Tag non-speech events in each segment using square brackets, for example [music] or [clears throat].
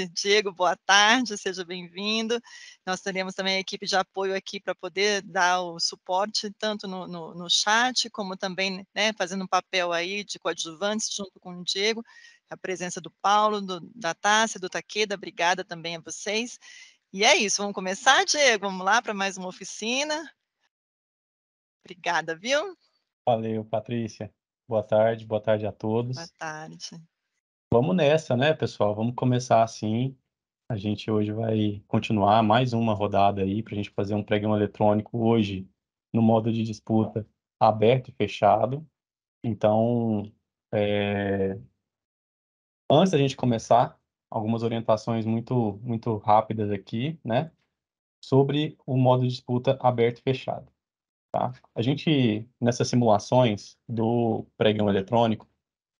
[laughs] Diego, boa tarde, seja bem-vindo. Nós teremos também a equipe de apoio aqui para poder dar o suporte, tanto no, no, no chat, como também né, fazendo um papel aí de coadjuvantes junto com o Diego, a presença do Paulo, do, da Tássia, do Taqueda, obrigada também a vocês. E é isso, vamos começar, Diego? Vamos lá para mais uma oficina. Obrigada, viu? Valeu, Patrícia. Boa tarde, boa tarde a todos. Boa tarde. Vamos nessa, né, pessoal? Vamos começar assim. A gente hoje vai continuar mais uma rodada aí para a gente fazer um pregão eletrônico hoje no modo de disputa aberto e fechado. Então, é... antes da gente começar, algumas orientações muito, muito rápidas aqui, né? Sobre o modo de disputa aberto e fechado. Tá? A gente, nessas simulações do pregão eletrônico,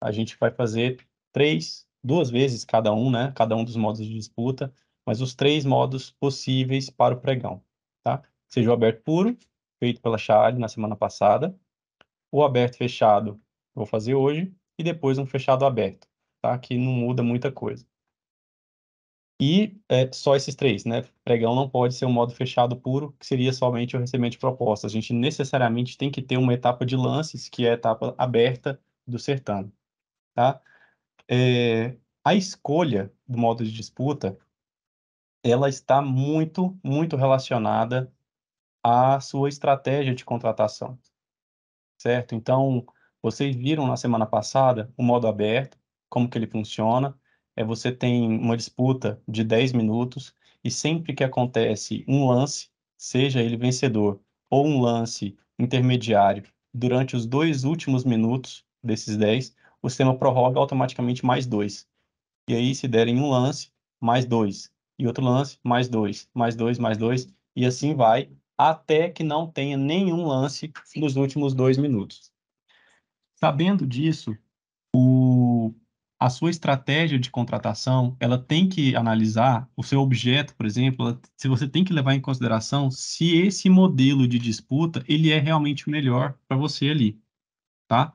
a gente vai fazer três, duas vezes cada um, né? Cada um dos modos de disputa, mas os três modos possíveis para o pregão, tá? Seja o aberto puro, feito pela Charlie na semana passada, o aberto fechado, vou fazer hoje, e depois um fechado aberto, tá? Que não muda muita coisa. E é, só esses três, né? Pregão não pode ser um modo fechado puro, que seria somente o recebimento de propostas. A gente necessariamente tem que ter uma etapa de lances, que é a etapa aberta do certame, tá? é, a escolha do modo de disputa, ela está muito, muito relacionada à sua estratégia de contratação, certo? Então, vocês viram na semana passada o modo aberto, como que ele funciona, é você tem uma disputa de 10 minutos e sempre que acontece um lance, seja ele vencedor ou um lance intermediário, durante os dois últimos minutos desses 10, o sistema prorroga automaticamente mais dois. E aí, se derem um lance, mais dois. E outro lance, mais dois. Mais dois, mais dois. E assim vai, até que não tenha nenhum lance nos últimos dois minutos. Sabendo disso, o, a sua estratégia de contratação, ela tem que analisar o seu objeto, por exemplo, ela, se você tem que levar em consideração se esse modelo de disputa, ele é realmente o melhor para você ali, tá?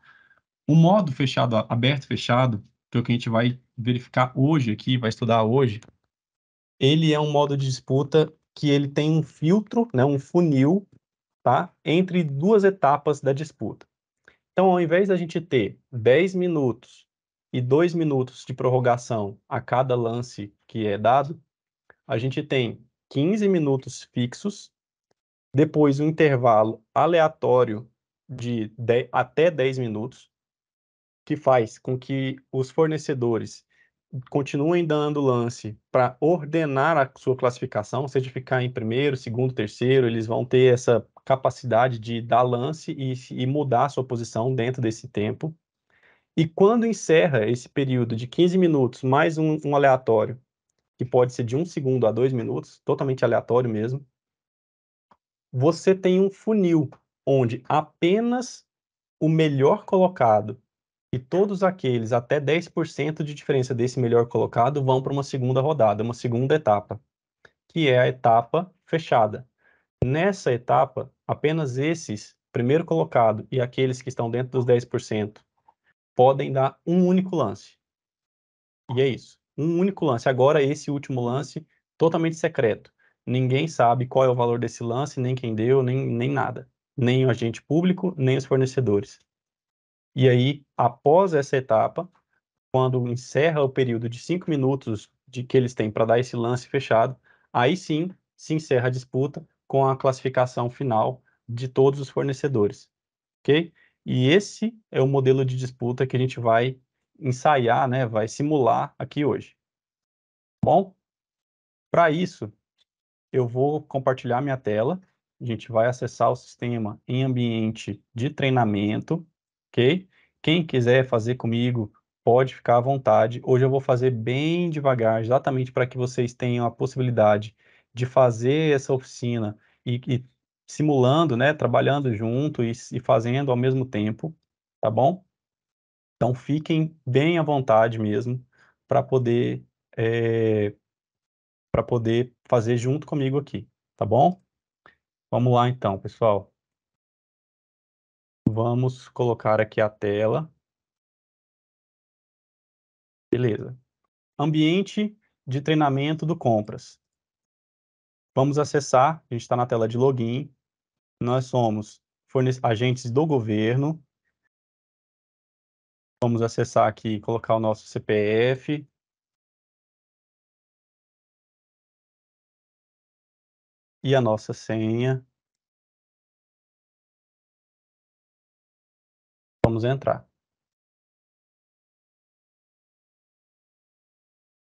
O modo fechado, aberto fechado, que é o que a gente vai verificar hoje aqui, vai estudar hoje, ele é um modo de disputa que ele tem um filtro, né, um funil, tá? Entre duas etapas da disputa. Então, ao invés da gente ter 10 minutos e 2 minutos de prorrogação a cada lance que é dado, a gente tem 15 minutos fixos, depois um intervalo aleatório de 10, até 10 minutos, que faz com que os fornecedores continuem dando lance para ordenar a sua classificação, seja ficar em primeiro, segundo, terceiro, eles vão ter essa capacidade de dar lance e, e mudar a sua posição dentro desse tempo. E quando encerra esse período de 15 minutos mais um, um aleatório, que pode ser de um segundo a dois minutos, totalmente aleatório mesmo, você tem um funil onde apenas o melhor colocado e todos aqueles até 10% de diferença desse melhor colocado vão para uma segunda rodada, uma segunda etapa, que é a etapa fechada. Nessa etapa, apenas esses, primeiro colocado e aqueles que estão dentro dos 10%, podem dar um único lance. E é isso, um único lance. Agora esse último lance totalmente secreto. Ninguém sabe qual é o valor desse lance, nem quem deu, nem, nem nada. Nem o agente público, nem os fornecedores. E aí, após essa etapa, quando encerra o período de cinco minutos de que eles têm para dar esse lance fechado, aí sim se encerra a disputa com a classificação final de todos os fornecedores, ok? E esse é o modelo de disputa que a gente vai ensaiar, né? Vai simular aqui hoje. Bom, para isso eu vou compartilhar minha tela. A gente vai acessar o sistema em ambiente de treinamento ok? Quem quiser fazer comigo, pode ficar à vontade. Hoje eu vou fazer bem devagar, exatamente para que vocês tenham a possibilidade de fazer essa oficina e, e simulando, né, trabalhando junto e, e fazendo ao mesmo tempo, tá bom? Então fiquem bem à vontade mesmo para poder é, para poder fazer junto comigo aqui, tá bom? Vamos lá então, pessoal. Vamos colocar aqui a tela. Beleza. Ambiente de treinamento do compras. Vamos acessar, a gente está na tela de login. Nós somos agentes do governo. Vamos acessar aqui, colocar o nosso CPF. E a nossa senha. Vamos entrar.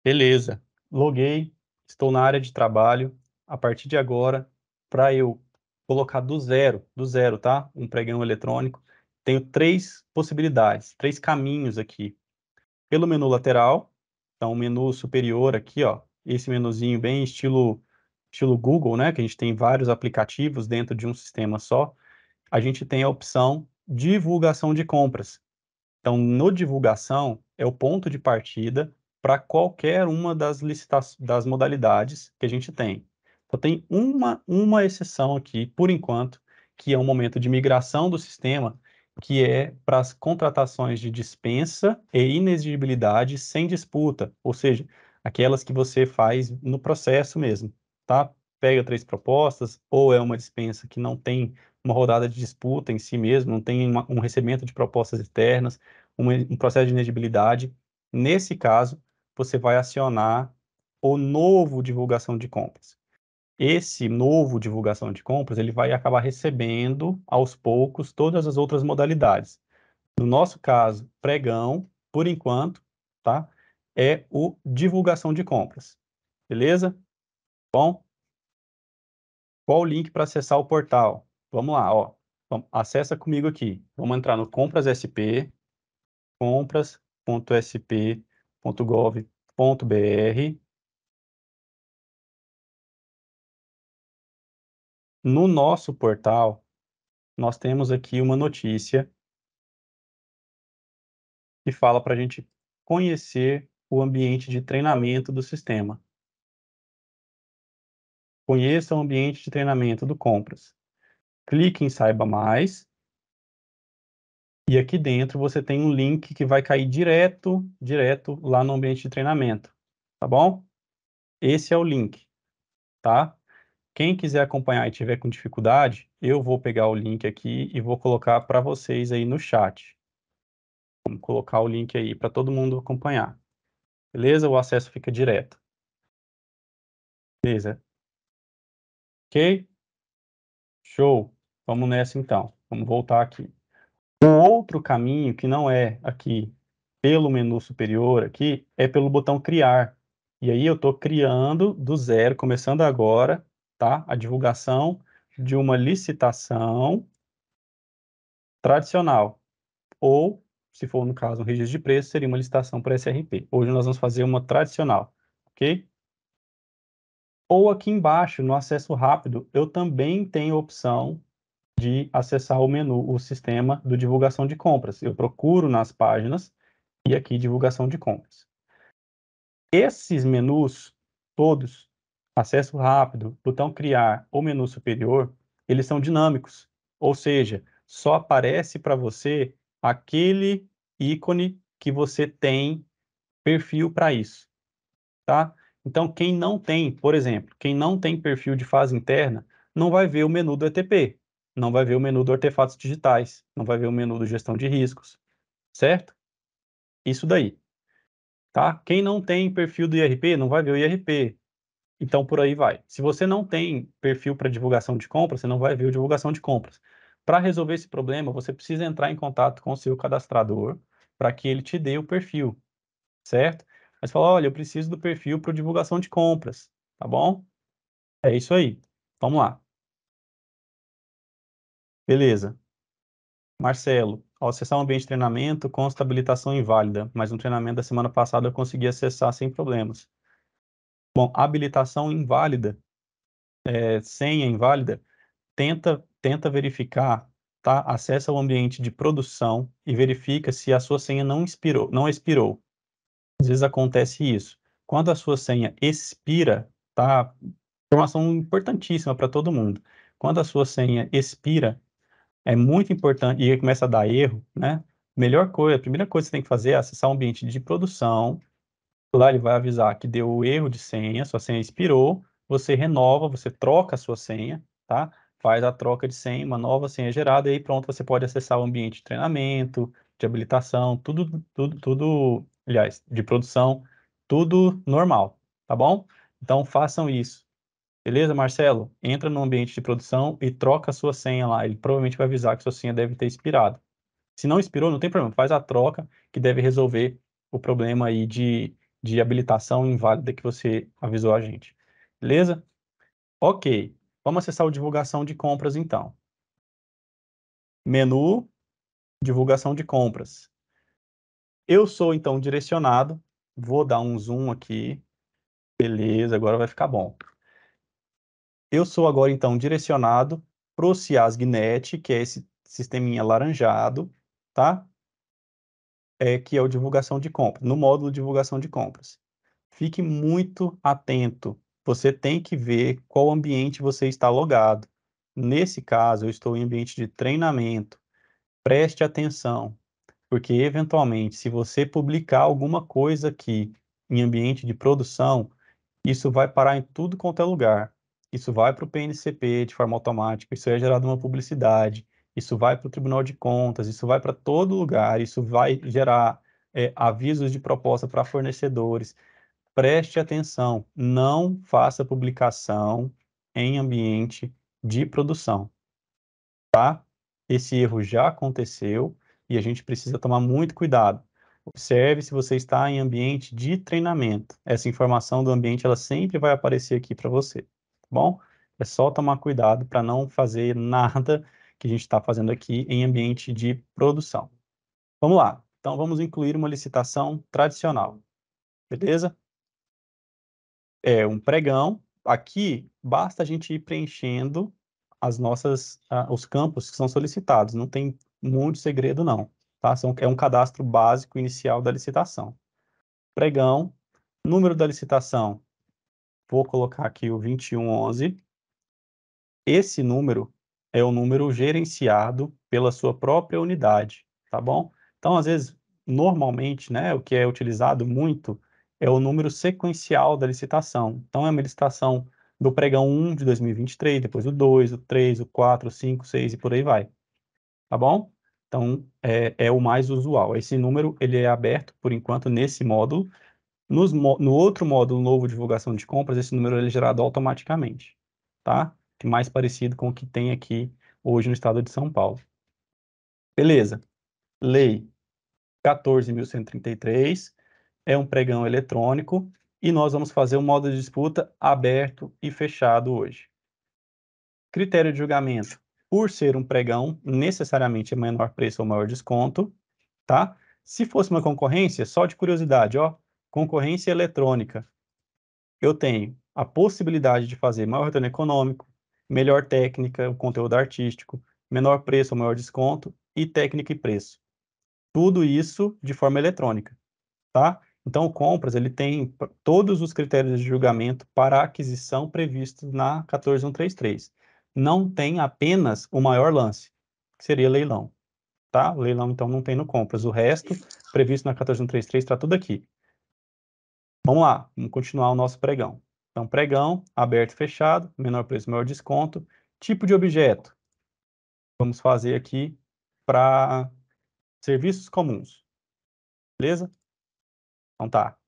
Beleza, loguei, estou na área de trabalho. A partir de agora, para eu colocar do zero, do zero, tá? Um pregão eletrônico, tenho três possibilidades, três caminhos aqui. Pelo menu lateral, então menu superior aqui, ó, esse menuzinho bem estilo estilo Google, né, que a gente tem vários aplicativos dentro de um sistema só, a gente tem a opção divulgação de compras. Então, no divulgação é o ponto de partida para qualquer uma das, das modalidades que a gente tem. Só tem uma, uma exceção aqui, por enquanto, que é um momento de migração do sistema, que é para as contratações de dispensa e inexigibilidade sem disputa, ou seja, aquelas que você faz no processo mesmo, tá? Pega três propostas, ou é uma dispensa que não tem uma rodada de disputa em si mesmo, não tem uma, um recebimento de propostas externas, um, um processo de inedibilidade. Nesse caso, você vai acionar o novo divulgação de compras. Esse novo divulgação de compras, ele vai acabar recebendo aos poucos todas as outras modalidades. No nosso caso, pregão, por enquanto, tá? É o divulgação de compras. Beleza? Bom, qual o link para acessar o portal? Vamos lá, ó. Acessa comigo aqui. Vamos entrar no compras SP, compras.sp.gov.br. No nosso portal, nós temos aqui uma notícia que fala para a gente conhecer o ambiente de treinamento do sistema. Conheça o ambiente de treinamento do Compras clique em Saiba Mais. E aqui dentro você tem um link que vai cair direto, direto lá no ambiente de treinamento, tá bom? Esse é o link, tá? Quem quiser acompanhar e tiver com dificuldade, eu vou pegar o link aqui e vou colocar para vocês aí no chat. Vamos colocar o link aí para todo mundo acompanhar. Beleza? O acesso fica direto. Beleza? Ok? Show! Vamos nessa então. Vamos voltar aqui. O outro caminho, que não é aqui pelo menu superior aqui, é pelo botão criar. E aí eu estou criando do zero, começando agora, tá? A divulgação de uma licitação tradicional. Ou, se for no caso um registro de preço, seria uma licitação para SRP. Hoje nós vamos fazer uma tradicional, ok? Ou aqui embaixo, no acesso rápido, eu também tenho a opção de acessar o menu, o sistema do divulgação de compras. Eu procuro nas páginas e aqui divulgação de compras. Esses menus todos, acesso rápido, botão criar ou menu superior, eles são dinâmicos, ou seja, só aparece para você aquele ícone que você tem perfil para isso, tá? Então, quem não tem, por exemplo, quem não tem perfil de fase interna, não vai ver o menu do ETP, não vai ver o menu do artefatos digitais, não vai ver o menu do gestão de riscos, certo? Isso daí. Tá? Quem não tem perfil do IRP, não vai ver o IRP. Então, por aí vai. Se você não tem perfil para divulgação de compras, você não vai ver o divulgação de compras. Para resolver esse problema, você precisa entrar em contato com o seu cadastrador para que ele te dê o perfil, certo? Mas fala, olha, eu preciso do perfil para divulgação de compras, tá bom? É isso aí. Vamos lá. Beleza. Marcelo, ao acessar o ambiente de treinamento, consta habilitação inválida, mas no treinamento da semana passada eu consegui acessar sem problemas. Bom, habilitação inválida, é, senha inválida, tenta, tenta verificar, tá? Acessa o ambiente de produção e verifica se a sua senha não expirou, não expirou. Às vezes acontece isso. Quando a sua senha expira, tá? Informação importantíssima para todo mundo. Quando a sua senha expira, é muito importante, e começa a dar erro, né? Melhor coisa, a primeira coisa que você tem que fazer é acessar o ambiente de produção. Lá ele vai avisar que deu o erro de senha, sua senha expirou, você renova, você troca a sua senha, tá? Faz a troca de senha, uma nova senha gerada, e aí pronto, você pode acessar o ambiente de treinamento, de habilitação, tudo, tudo, tudo, aliás, de produção, tudo normal, tá bom? Então façam isso. Beleza, Marcelo? Entra no ambiente de produção e troca a sua senha lá. Ele provavelmente vai avisar que sua senha deve ter expirado. Se não expirou, não tem problema. Faz a troca que deve resolver o problema aí de, de habilitação inválida que você avisou a gente. Beleza? Ok. Vamos acessar o divulgação de compras, então. Menu, divulgação de compras. Eu sou, então, direcionado. Vou dar um zoom aqui. Beleza, agora vai ficar bom. Eu sou agora, então, direcionado para o CIASGNET, que é esse sisteminha laranjado, tá? É, que é o divulgação de compras, no módulo divulgação de compras. Fique muito atento. Você tem que ver qual ambiente você está logado. Nesse caso, eu estou em ambiente de treinamento. Preste atenção, porque eventualmente, se você publicar alguma coisa aqui em ambiente de produção, isso vai parar em tudo quanto é lugar isso vai para o PNCP de forma automática, isso é gerado uma publicidade, isso vai para o Tribunal de Contas, isso vai para todo lugar, isso vai gerar é, avisos de proposta para fornecedores. Preste atenção, não faça publicação em ambiente de produção, tá? Esse erro já aconteceu e a gente precisa tomar muito cuidado. Observe se você está em ambiente de treinamento. Essa informação do ambiente, ela sempre vai aparecer aqui para você bom? É só tomar cuidado para não fazer nada que a gente está fazendo aqui em ambiente de produção. Vamos lá. Então, vamos incluir uma licitação tradicional. Beleza? É um pregão. Aqui, basta a gente ir preenchendo as nossas, uh, os campos que são solicitados. Não tem muito segredo, não. Tá? São, é um cadastro básico inicial da licitação. Pregão, número da licitação vou colocar aqui o 2111. Esse número é o número gerenciado pela sua própria unidade, tá bom? Então, às vezes, normalmente, né, o que é utilizado muito é o número sequencial da licitação. Então, é uma licitação do pregão 1 de 2023, depois o 2, o 3, o 4, o 5, o 6 e por aí vai. Tá bom? Então, é, é o mais usual. Esse número ele é aberto, por enquanto, nesse módulo, nos, no outro módulo novo de divulgação de compras, esse número é gerado automaticamente, tá? Que é mais parecido com o que tem aqui hoje no estado de São Paulo. Beleza. Lei 14.133 é um pregão eletrônico e nós vamos fazer um modo de disputa aberto e fechado hoje. Critério de julgamento. Por ser um pregão, necessariamente é menor preço ou maior desconto, tá? Se fosse uma concorrência, só de curiosidade, ó, concorrência eletrônica, eu tenho a possibilidade de fazer maior retorno econômico, melhor técnica, o conteúdo artístico, menor preço ou maior desconto e técnica e preço. Tudo isso de forma eletrônica, tá? Então, o compras ele tem todos os critérios de julgamento para aquisição previstos na 14133. Não tem apenas o maior lance, que seria leilão, tá? O leilão então não tem no compras, o resto previsto na 14133 está tudo aqui. Vamos lá, vamos continuar o nosso pregão. Então, pregão, aberto e fechado, menor preço, maior desconto. Tipo de objeto, vamos fazer aqui para serviços comuns. Beleza? Então tá.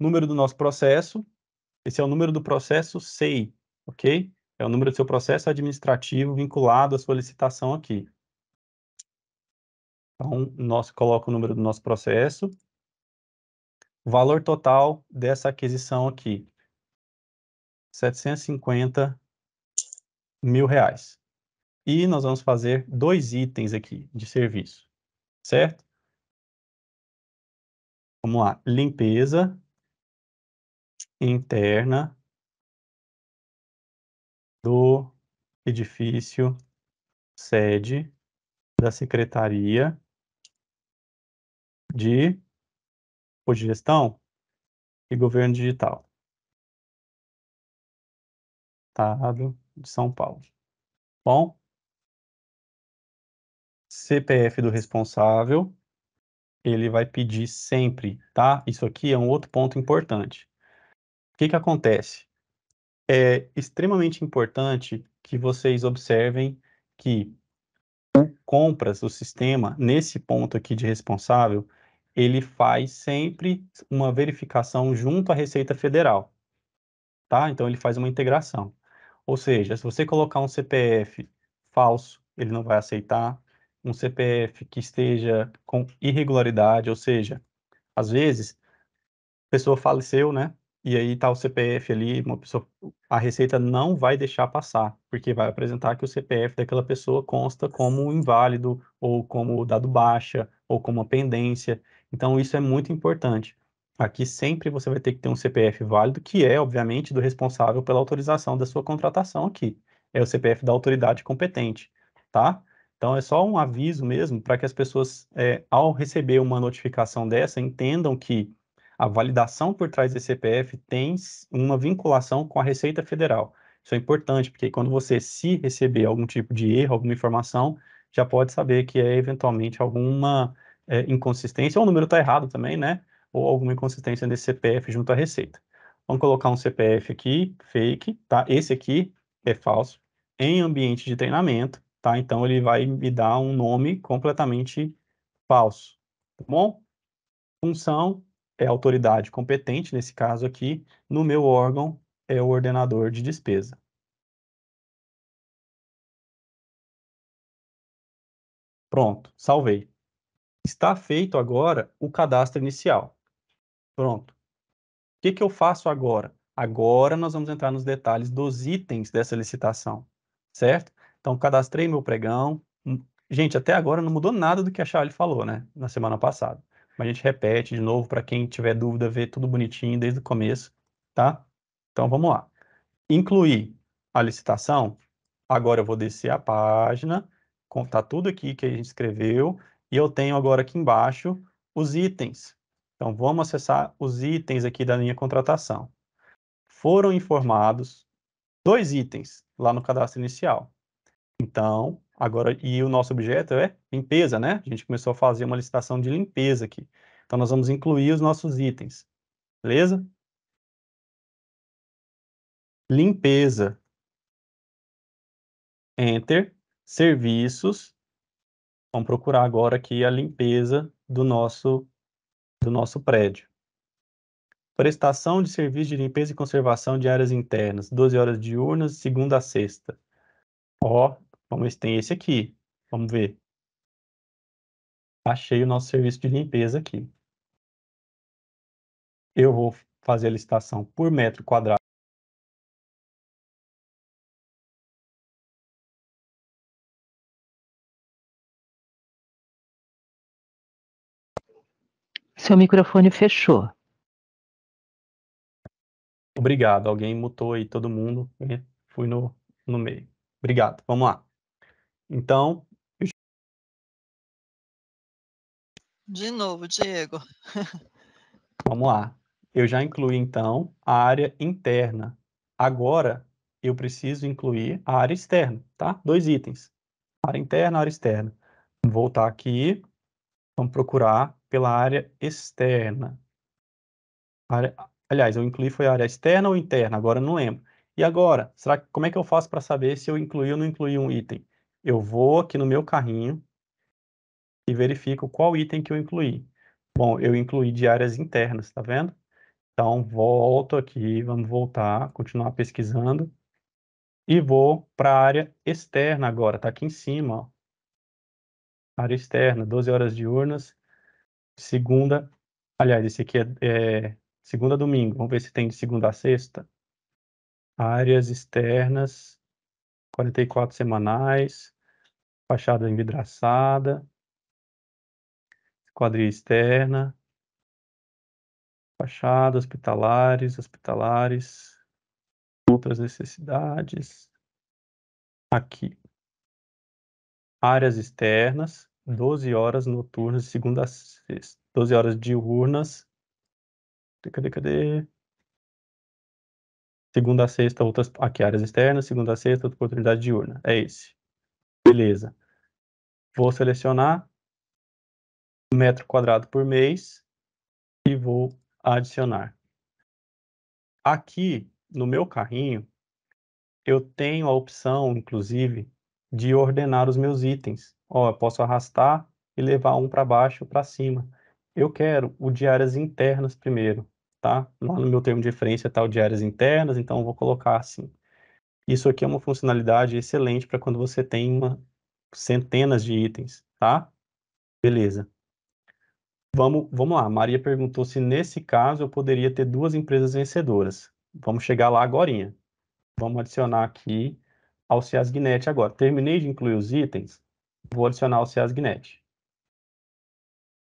Número do nosso processo. Esse é o número do processo SEI, ok? É o número do seu processo administrativo vinculado à sua licitação aqui. Então, nós coloca o número do nosso processo. O valor total dessa aquisição aqui, 750 mil reais. E nós vamos fazer dois itens aqui de serviço, certo? Vamos lá, limpeza interna do edifício sede da Secretaria de de gestão e governo digital. Estado de São Paulo. Bom, CPF do responsável, ele vai pedir sempre, tá? Isso aqui é um outro ponto importante. O que, que acontece? É extremamente importante que vocês observem que o compras, o sistema, nesse ponto aqui de responsável, ele faz sempre uma verificação junto à Receita Federal, tá? Então, ele faz uma integração. Ou seja, se você colocar um CPF falso, ele não vai aceitar. Um CPF que esteja com irregularidade, ou seja, às vezes, a pessoa faleceu, né? E aí tá o CPF ali, uma pessoa, a Receita não vai deixar passar, porque vai apresentar que o CPF daquela pessoa consta como inválido, ou como dado baixa, ou como uma pendência. Então, isso é muito importante. Aqui sempre você vai ter que ter um CPF válido, que é, obviamente, do responsável pela autorização da sua contratação aqui. É o CPF da autoridade competente, tá? Então, é só um aviso mesmo para que as pessoas, é, ao receber uma notificação dessa, entendam que a validação por trás desse CPF tem uma vinculação com a Receita Federal. Isso é importante, porque quando você se receber algum tipo de erro, alguma informação, já pode saber que é eventualmente alguma é, inconsistência, ou o número está errado também, né? Ou alguma inconsistência nesse CPF junto à receita. Vamos colocar um CPF aqui, fake, tá? Esse aqui é falso, em ambiente de treinamento, tá? Então, ele vai me dar um nome completamente falso, tá bom? Função é autoridade competente, nesse caso aqui, no meu órgão é o ordenador de despesa. Pronto, salvei. Está feito agora o cadastro inicial. Pronto. O que, que eu faço agora? Agora nós vamos entrar nos detalhes dos itens dessa licitação, certo? Então, cadastrei meu pregão. Hum, gente, até agora não mudou nada do que a Charlie falou, né? Na semana passada. Mas a gente repete de novo para quem tiver dúvida, ver tudo bonitinho desde o começo, tá? Então, vamos lá. Incluir a licitação. Agora eu vou descer a página, contar tudo aqui que a gente escreveu. E eu tenho agora aqui embaixo os itens. Então, vamos acessar os itens aqui da linha contratação. Foram informados dois itens lá no cadastro inicial. Então, agora, e o nosso objeto é limpeza, né? A gente começou a fazer uma licitação de limpeza aqui. Então, nós vamos incluir os nossos itens. Beleza? Limpeza. Enter. Serviços. Vamos procurar agora aqui a limpeza do nosso, do nosso prédio. Prestação de serviço de limpeza e conservação de áreas internas, 12 horas diurnas, segunda a sexta. Ó, vamos ver tem esse aqui. Vamos ver. Achei o nosso serviço de limpeza aqui. Eu vou fazer a licitação por metro quadrado. Seu microfone fechou. Obrigado. Alguém mutou aí todo mundo. Né? Fui no, no meio. Obrigado. Vamos lá. Então. Eu... De novo, Diego. Vamos lá. Eu já incluí, então, a área interna. Agora, eu preciso incluir a área externa, tá? Dois itens. Área interna, área externa. Vamos voltar aqui. Vamos procurar pela área externa. Área, aliás, eu incluí foi a área externa ou interna, agora não lembro. E agora, será como é que eu faço para saber se eu incluí ou não incluí um item? Eu vou aqui no meu carrinho e verifico qual item que eu incluí. Bom, eu incluí de áreas internas, tá vendo? Então, volto aqui, vamos voltar, continuar pesquisando. E vou para a área externa agora, está aqui em cima. Ó. Área externa, 12 horas diurnas, segunda. Aliás, esse aqui é, é segunda a domingo. Vamos ver se tem de segunda a sexta. Áreas externas, 44 semanais, fachada envidraçada, quadrilha externa, fachada, hospitalares, hospitalares, outras necessidades. Aqui. Áreas externas, 12 horas noturnas segunda a sexta. 12 horas diurnas. Cadê, cadê? Segunda a sexta, outras. Aqui, áreas externas. Segunda a sexta, outra oportunidade diurna. É esse. Beleza. Vou selecionar metro quadrado por mês e vou adicionar. Aqui, no meu carrinho, eu tenho a opção, inclusive, de ordenar os meus itens. Ó, eu posso arrastar e levar um para baixo, para cima. Eu quero o de áreas internas primeiro, tá? Lá no meu termo de referência está o de áreas internas, então eu vou colocar assim. Isso aqui é uma funcionalidade excelente para quando você tem uma, centenas de itens, tá? Beleza. Vamos, vamos lá, Maria perguntou se nesse caso eu poderia ter duas empresas vencedoras. Vamos chegar lá agora. Vamos adicionar aqui ao CSGNet agora. Terminei de incluir os itens, vou adicionar o CSGNet.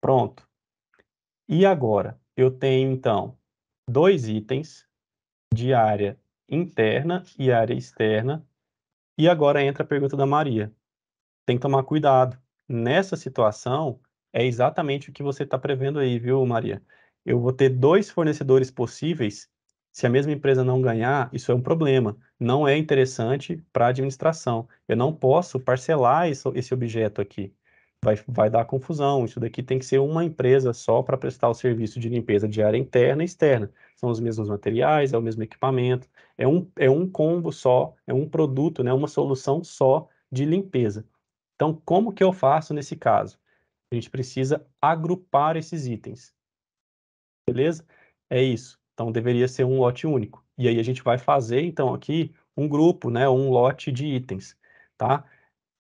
Pronto. E agora? Eu tenho, então, dois itens de área interna e área externa. E agora entra a pergunta da Maria. Tem que tomar cuidado. Nessa situação, é exatamente o que você está prevendo aí, viu, Maria? Eu vou ter dois fornecedores possíveis se a mesma empresa não ganhar, isso é um problema. Não é interessante para a administração. Eu não posso parcelar isso, esse objeto aqui. Vai, vai dar confusão. Isso daqui tem que ser uma empresa só para prestar o serviço de limpeza de área interna e externa. São os mesmos materiais, é o mesmo equipamento, é um, é um combo só, é um produto, né, uma solução só de limpeza. Então, como que eu faço nesse caso? A gente precisa agrupar esses itens. Beleza? É isso. Então deveria ser um lote único. E aí a gente vai fazer então aqui um grupo, né, um lote de itens, tá?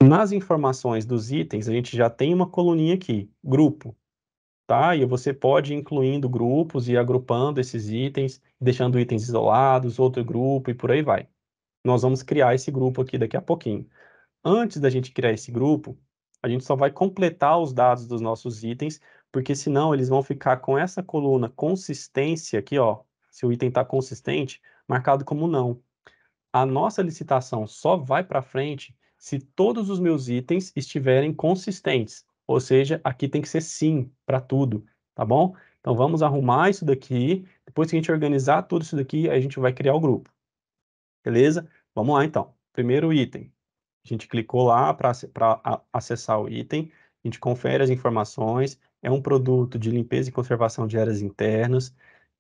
Nas informações dos itens, a gente já tem uma coluninha aqui, grupo, tá? E você pode ir incluindo grupos e agrupando esses itens, deixando itens isolados, outro grupo e por aí vai. Nós vamos criar esse grupo aqui daqui a pouquinho. Antes da gente criar esse grupo, a gente só vai completar os dados dos nossos itens, porque senão eles vão ficar com essa coluna consistência aqui, ó, se o item está consistente, marcado como não. A nossa licitação só vai para frente se todos os meus itens estiverem consistentes, ou seja, aqui tem que ser sim para tudo, tá bom? Então vamos arrumar isso daqui, depois que a gente organizar tudo isso daqui, aí a gente vai criar o grupo. Beleza? Vamos lá então. Primeiro item. A gente clicou lá para acessar o item, a gente confere as informações, é um produto de limpeza e conservação de áreas internas,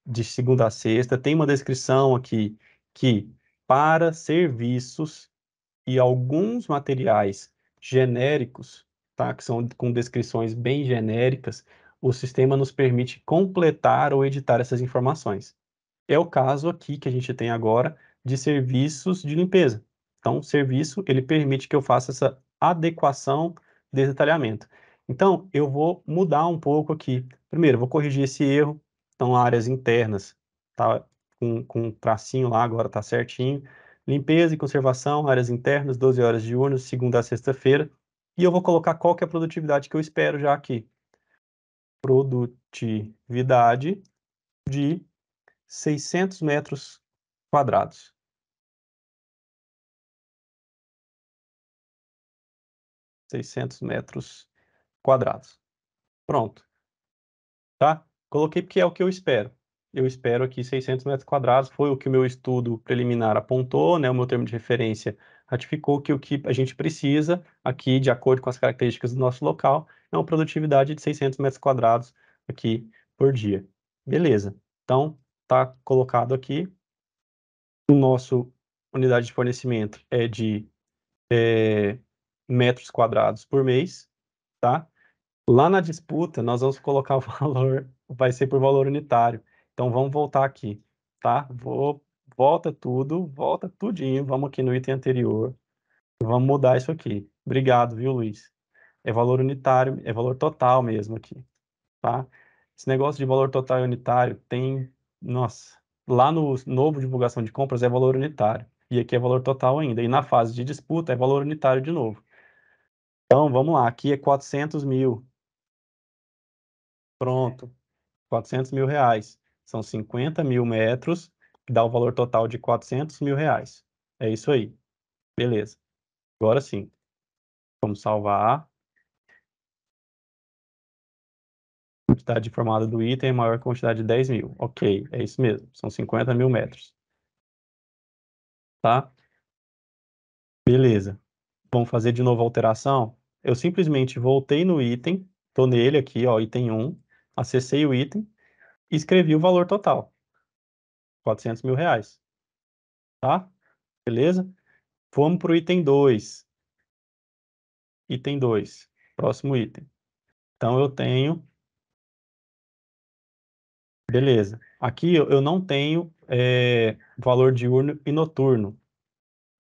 de segunda a sexta, tem uma descrição aqui que para serviços e alguns materiais genéricos, tá, que são com descrições bem genéricas, o sistema nos permite completar ou editar essas informações. É o caso aqui que a gente tem agora de serviços de limpeza. Então, serviço, ele permite que eu faça essa adequação de detalhamento. Então, eu vou mudar um pouco aqui. Primeiro, vou corrigir esse erro, são então, áreas internas, tá com, com um tracinho lá, agora tá certinho. Limpeza e conservação, áreas internas, 12 horas de diurnas, segunda a sexta-feira. E eu vou colocar qual que é a produtividade que eu espero já aqui. Produtividade de 600 metros quadrados. Seiscentos metros quadrados. Pronto. Tá? Coloquei porque é o que eu espero. Eu espero aqui 600 metros quadrados, foi o que o meu estudo preliminar apontou, né, o meu termo de referência ratificou que o que a gente precisa aqui, de acordo com as características do nosso local, é uma produtividade de 600 metros quadrados aqui por dia. Beleza. Então, está colocado aqui. O nosso unidade de fornecimento é de é, metros quadrados por mês, tá? Lá na disputa, nós vamos colocar o [laughs] valor vai ser por valor unitário. Então vamos voltar aqui, tá? Vou volta tudo, volta tudinho, vamos aqui no item anterior. Vamos mudar isso aqui. Obrigado, viu, Luiz? É valor unitário, é valor total mesmo aqui, tá? Esse negócio de valor total e unitário tem, nossa, lá no novo divulgação de compras é valor unitário e aqui é valor total ainda. E na fase de disputa é valor unitário de novo. Então, vamos lá, aqui é 400 mil. Pronto. 400 mil reais. São 50 mil metros, que dá o um valor total de 400 mil reais. É isso aí. Beleza. Agora sim. Vamos salvar. Quantidade informada do item é maior que a quantidade de 10 mil. Ok, é isso mesmo. São 50 mil metros. Tá? Beleza. Vamos fazer de novo a alteração? Eu simplesmente voltei no item, estou nele aqui, ó, item 1, acessei o item e escrevi o valor total, 400 mil reais. Tá? Beleza? Vamos para o item 2. Item 2, próximo item. Então, eu tenho... Beleza. Aqui eu não tenho é, valor diurno e noturno.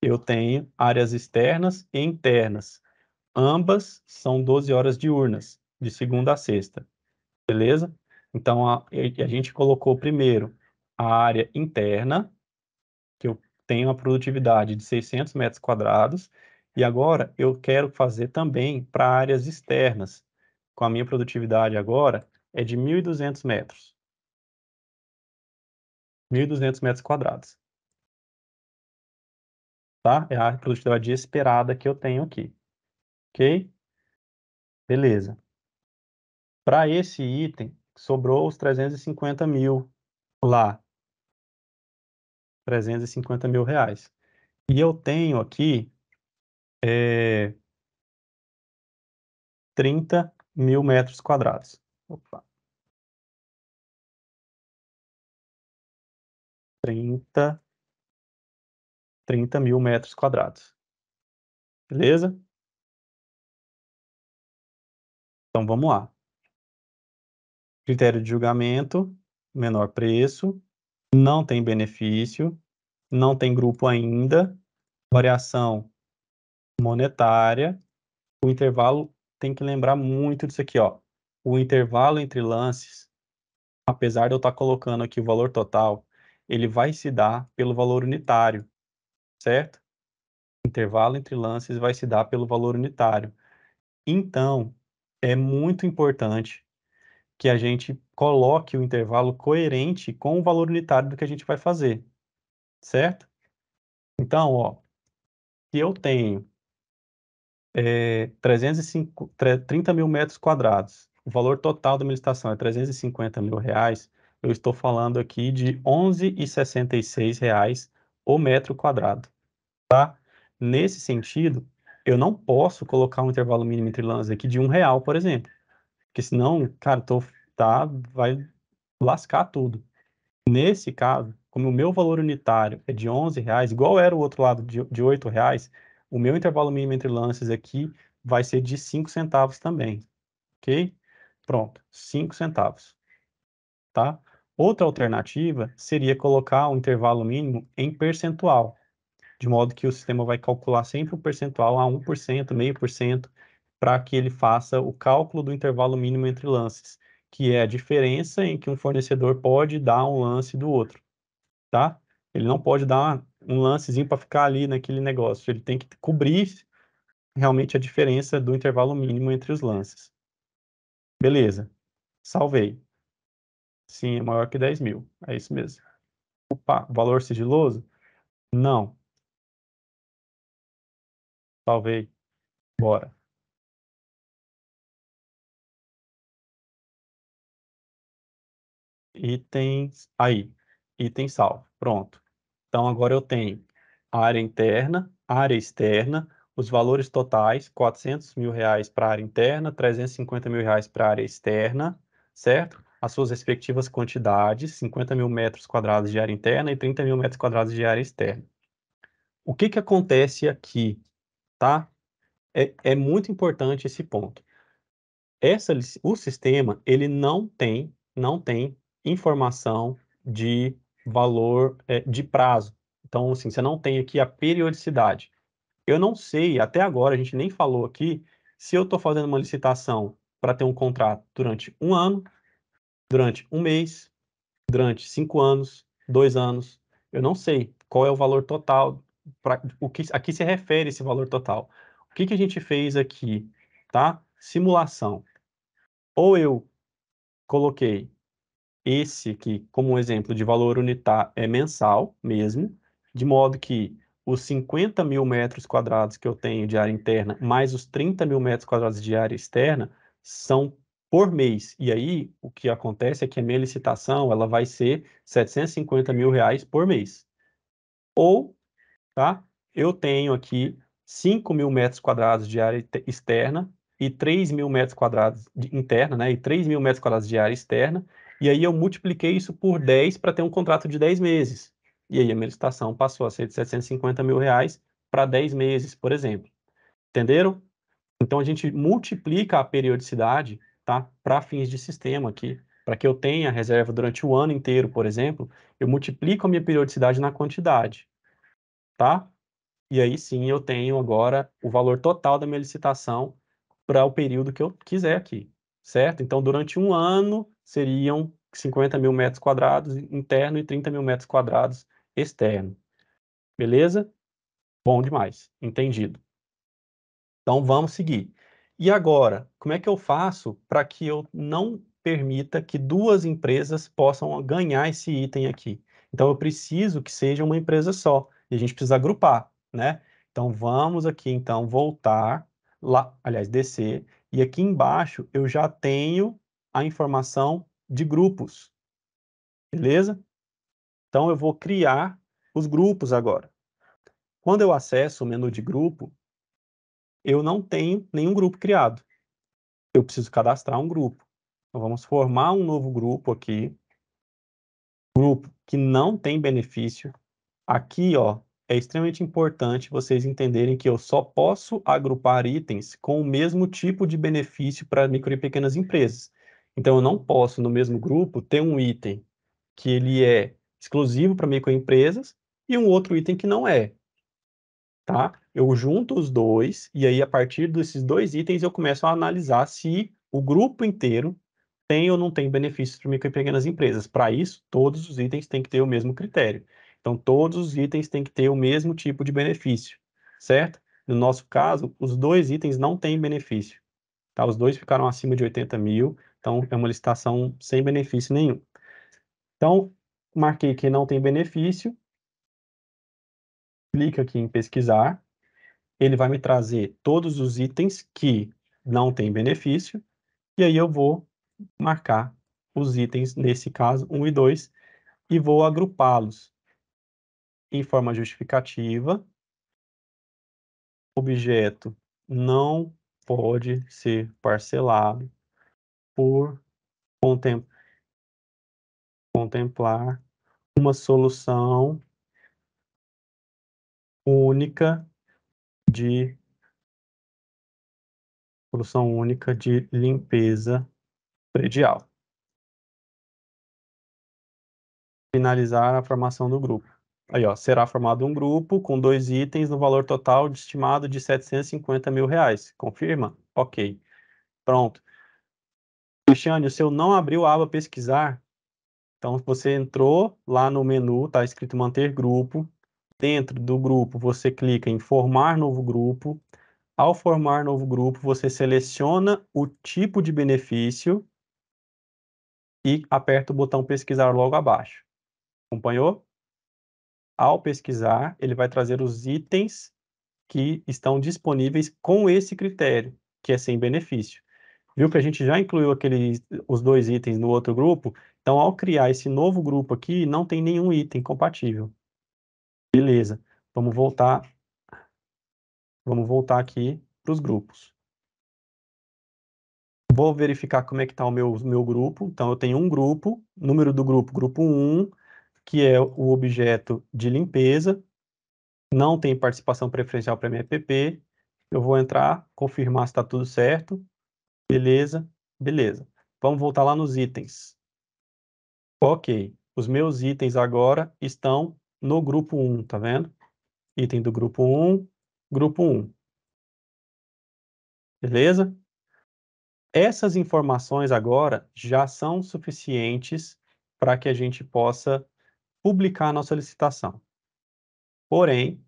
Eu tenho áreas externas e internas. Ambas são 12 horas diurnas, de segunda a sexta beleza? Então, a, a gente colocou primeiro a área interna, que eu tenho uma produtividade de 600 metros quadrados, e agora eu quero fazer também para áreas externas. Com a minha produtividade agora é de 1.200 metros. 1.200 metros quadrados. Tá? É a produtividade esperada que eu tenho aqui. Ok? Beleza. Para esse item, sobrou os 350 mil lá. 350 mil reais. E eu tenho aqui é, 30 mil metros quadrados. Opa. 30, 30 mil metros quadrados. Beleza? Então vamos lá critério de julgamento, menor preço, não tem benefício, não tem grupo ainda, variação monetária, o intervalo tem que lembrar muito disso aqui, ó. O intervalo entre lances, apesar de eu estar colocando aqui o valor total, ele vai se dar pelo valor unitário, certo? O intervalo entre lances vai se dar pelo valor unitário. Então, é muito importante que a gente coloque o intervalo coerente com o valor unitário do que a gente vai fazer, certo? Então, ó, se eu tenho é, 30 mil metros quadrados, o valor total da minha licitação é 350 mil reais, eu estou falando aqui de 11,66 reais o metro quadrado, tá? Nesse sentido, eu não posso colocar um intervalo mínimo entre lãs aqui de um real, por exemplo. Porque senão, cara, tô, tá, vai lascar tudo. Nesse caso, como o meu valor unitário é de 11 reais, igual era o outro lado de, de 8 reais, o meu intervalo mínimo entre lances aqui vai ser de 5 centavos também, ok? Pronto, 5 centavos, tá? Outra alternativa seria colocar o intervalo mínimo em percentual, de modo que o sistema vai calcular sempre o um percentual a 1%, meio por cento, para que ele faça o cálculo do intervalo mínimo entre lances, que é a diferença em que um fornecedor pode dar um lance do outro, tá? Ele não pode dar um lancezinho para ficar ali naquele negócio, ele tem que cobrir realmente a diferença do intervalo mínimo entre os lances. Beleza, salvei. Sim, é maior que 10 mil, é isso mesmo. Opa, valor sigiloso? Não. Salvei. Bora. itens aí, item salvo. Pronto. Então, agora eu tenho área interna, área externa, os valores totais, 400 mil reais para a área interna, 350 mil reais para a área externa, certo? As suas respectivas quantidades, 50 mil metros quadrados de área interna e 30 mil metros quadrados de área externa. O que, que acontece aqui, tá? É, é muito importante esse ponto. Essa, o sistema, ele não tem, não tem informação de valor é, de prazo. Então, assim, você não tem aqui a periodicidade. Eu não sei, até agora a gente nem falou aqui, se eu estou fazendo uma licitação para ter um contrato durante um ano, durante um mês, durante cinco anos, dois anos. Eu não sei qual é o valor total, pra, o que, a que se refere esse valor total. O que, que a gente fez aqui, tá? Simulação. Ou eu coloquei esse aqui, como exemplo de valor unitário, é mensal mesmo, de modo que os 50 mil metros quadrados que eu tenho de área interna, mais os 30 mil metros quadrados de área externa, são por mês. E aí, o que acontece é que a minha licitação ela vai ser 750 mil reais por mês. Ou, tá? Eu tenho aqui 5 mil metros quadrados de área externa e 3 mil metros quadrados de, interna, né? E 3 mil metros quadrados de área externa e aí eu multipliquei isso por 10 para ter um contrato de 10 meses. E aí a minha licitação passou a ser de 750 mil reais para 10 meses, por exemplo. Entenderam? Então a gente multiplica a periodicidade tá, para fins de sistema aqui. Para que eu tenha reserva durante o ano inteiro, por exemplo, eu multiplico a minha periodicidade na quantidade. Tá? E aí sim eu tenho agora o valor total da minha licitação para o período que eu quiser aqui. Certo? Então, durante um ano, seriam 50 mil metros quadrados interno e 30 mil metros quadrados externo. Beleza? Bom demais, entendido. Então vamos seguir. E agora, como é que eu faço para que eu não permita que duas empresas possam ganhar esse item aqui? Então eu preciso que seja uma empresa só e a gente precisa agrupar, né? Então vamos aqui então voltar lá, aliás, descer e aqui embaixo eu já tenho a informação de grupos. Beleza? Então eu vou criar os grupos agora. Quando eu acesso o menu de grupo, eu não tenho nenhum grupo criado. Eu preciso cadastrar um grupo. Então vamos formar um novo grupo aqui. Grupo que não tem benefício. Aqui, ó, é extremamente importante vocês entenderem que eu só posso agrupar itens com o mesmo tipo de benefício para micro e pequenas empresas. Então, eu não posso, no mesmo grupo, ter um item que ele é exclusivo para microempresas e um outro item que não é. Tá? Eu junto os dois e aí, a partir desses dois itens, eu começo a analisar se o grupo inteiro tem ou não tem benefícios para micro e pequenas empresas. Para isso, todos os itens têm que ter o mesmo critério. Então, todos os itens têm que ter o mesmo tipo de benefício, certo? No nosso caso, os dois itens não têm benefício. Tá? Os dois ficaram acima de 80 mil então, é uma licitação sem benefício nenhum. Então, marquei que não tem benefício, clico aqui em pesquisar, ele vai me trazer todos os itens que não tem benefício, e aí eu vou marcar os itens, nesse caso, 1 e 2, e vou agrupá-los em forma justificativa. Objeto não pode ser parcelado por contemplar uma solução única de solução única de limpeza predial. Finalizar a formação do grupo. Aí, ó, será formado um grupo com dois itens no valor total estimado de 750 mil reais. Confirma? Ok. Pronto. Cristiane, se eu não abrir a aba pesquisar. Então, você entrou lá no menu, está escrito manter grupo. Dentro do grupo, você clica em formar novo grupo. Ao formar novo grupo, você seleciona o tipo de benefício e aperta o botão pesquisar logo abaixo. Acompanhou? Ao pesquisar, ele vai trazer os itens que estão disponíveis com esse critério, que é sem benefício viu que a gente já incluiu aqueles, os dois itens no outro grupo, então ao criar esse novo grupo aqui, não tem nenhum item compatível. Beleza, vamos voltar, vamos voltar aqui para os grupos. Vou verificar como é que está o meu, meu grupo. Então, eu tenho um grupo, número do grupo, grupo 1, que é o objeto de limpeza. Não tem participação preferencial para minha app, Eu vou entrar, confirmar se está tudo certo. Beleza, beleza. Vamos voltar lá nos itens. Ok, os meus itens agora estão no grupo 1, tá vendo? Item do grupo 1, grupo 1. Beleza? Essas informações agora já são suficientes para que a gente possa publicar a nossa licitação. Porém,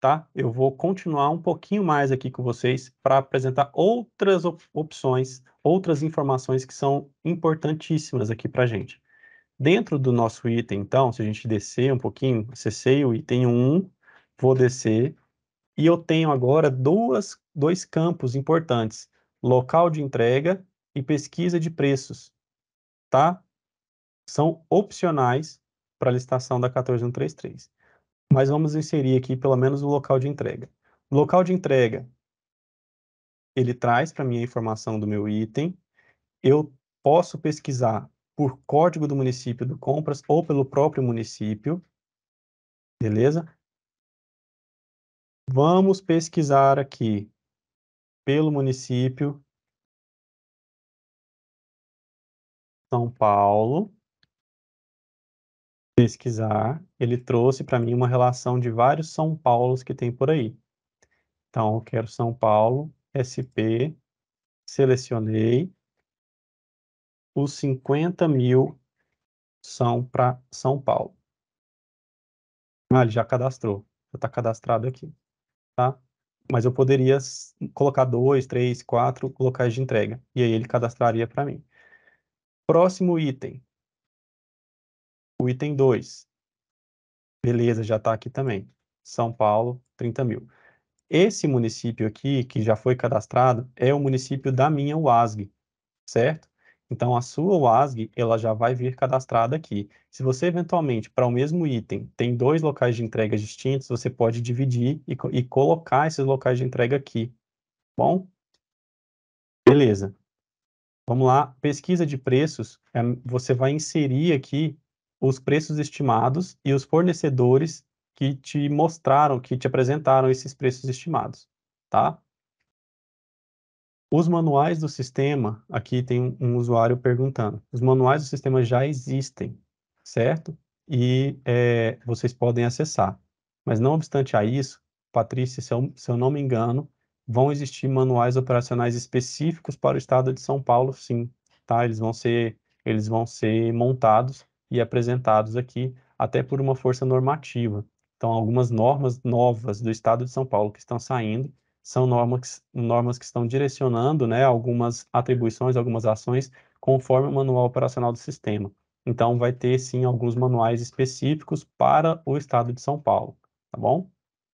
tá? Eu vou continuar um pouquinho mais aqui com vocês para apresentar outras op opções, outras informações que são importantíssimas aqui para a gente. Dentro do nosso item, então, se a gente descer um pouquinho, acessei o item 1, vou descer, e eu tenho agora duas, dois campos importantes, local de entrega e pesquisa de preços, tá? São opcionais para a licitação da 14133 mas vamos inserir aqui pelo menos o local de entrega. O local de entrega, ele traz para mim a informação do meu item, eu posso pesquisar por código do município do compras ou pelo próprio município, beleza? Vamos pesquisar aqui pelo município São Paulo pesquisar, ele trouxe para mim uma relação de vários São Paulos que tem por aí. Então, eu quero São Paulo, SP, selecionei. Os 50 mil são para São Paulo. Ah, ele já cadastrou, já está cadastrado aqui, tá? Mas eu poderia colocar dois, três, quatro locais de entrega, e aí ele cadastraria para mim. Próximo item, o item 2, beleza, já está aqui também. São Paulo, 30 mil. Esse município aqui, que já foi cadastrado, é o município da minha UASG, certo? Então, a sua UASG, ela já vai vir cadastrada aqui. Se você, eventualmente, para o mesmo item, tem dois locais de entrega distintos, você pode dividir e, e colocar esses locais de entrega aqui. Bom? Beleza. Vamos lá. Pesquisa de preços, é, você vai inserir aqui os preços estimados e os fornecedores que te mostraram, que te apresentaram esses preços estimados, tá? Os manuais do sistema, aqui tem um usuário perguntando, os manuais do sistema já existem, certo? E é, vocês podem acessar. Mas não obstante a isso, Patrícia, se eu, se eu não me engano, vão existir manuais operacionais específicos para o estado de São Paulo, sim, tá? Eles vão ser, eles vão ser montados e apresentados aqui até por uma força normativa. Então, algumas normas novas do Estado de São Paulo que estão saindo são normas, normas que estão direcionando né, algumas atribuições, algumas ações, conforme o manual operacional do sistema. Então, vai ter sim alguns manuais específicos para o Estado de São Paulo, tá bom?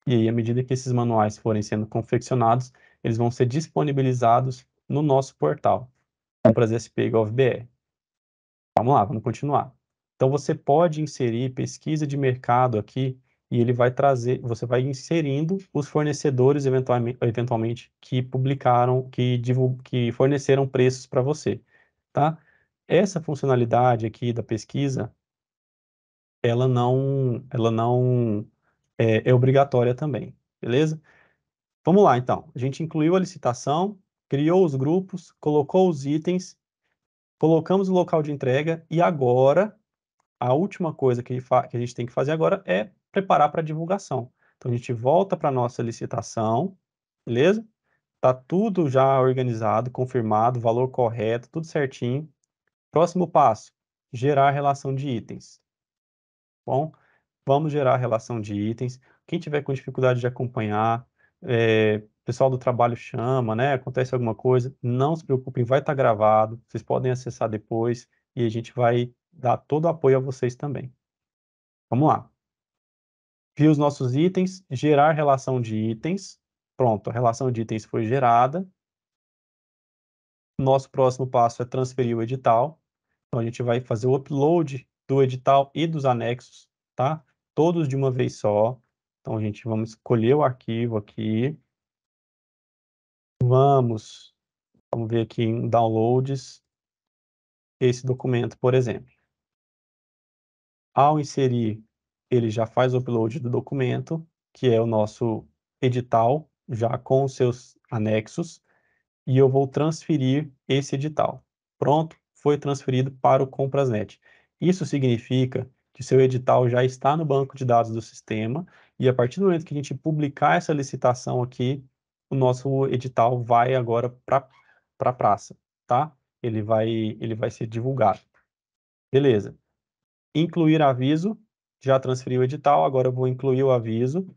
E aí, à medida que esses manuais forem sendo confeccionados, eles vão ser disponibilizados no nosso portal, compras.sp.gov.br. Vamos lá, vamos continuar. Então você pode inserir pesquisa de mercado aqui e ele vai trazer, você vai inserindo os fornecedores eventualmente, eventualmente que publicaram, que, que forneceram preços para você, tá? Essa funcionalidade aqui da pesquisa, ela não, ela não é, é obrigatória também, beleza? Vamos lá, então. A gente incluiu a licitação, criou os grupos, colocou os itens, colocamos o local de entrega e agora a última coisa que, que a gente tem que fazer agora é preparar para divulgação. Então a gente volta para a nossa licitação, beleza? Tá tudo já organizado, confirmado, valor correto, tudo certinho. Próximo passo: gerar relação de itens. Bom, vamos gerar relação de itens. Quem tiver com dificuldade de acompanhar, é, pessoal do trabalho chama, né? Acontece alguma coisa, não se preocupem, vai estar tá gravado. Vocês podem acessar depois e a gente vai dar todo o apoio a vocês também. Vamos lá. Vi os nossos itens, gerar relação de itens. Pronto, a relação de itens foi gerada. Nosso próximo passo é transferir o edital. Então, a gente vai fazer o upload do edital e dos anexos, tá? Todos de uma vez só. Então, a gente vamos escolher o arquivo aqui. Vamos, vamos ver aqui em downloads esse documento, por exemplo. Ao inserir, ele já faz o upload do documento, que é o nosso edital, já com os seus anexos, e eu vou transferir esse edital. Pronto, foi transferido para o Comprasnet. Isso significa que seu edital já está no banco de dados do sistema e a partir do momento que a gente publicar essa licitação aqui, o nosso edital vai agora para a praça, tá? Ele vai, ele vai ser divulgado. Beleza incluir aviso, já transferi o edital, agora eu vou incluir o aviso,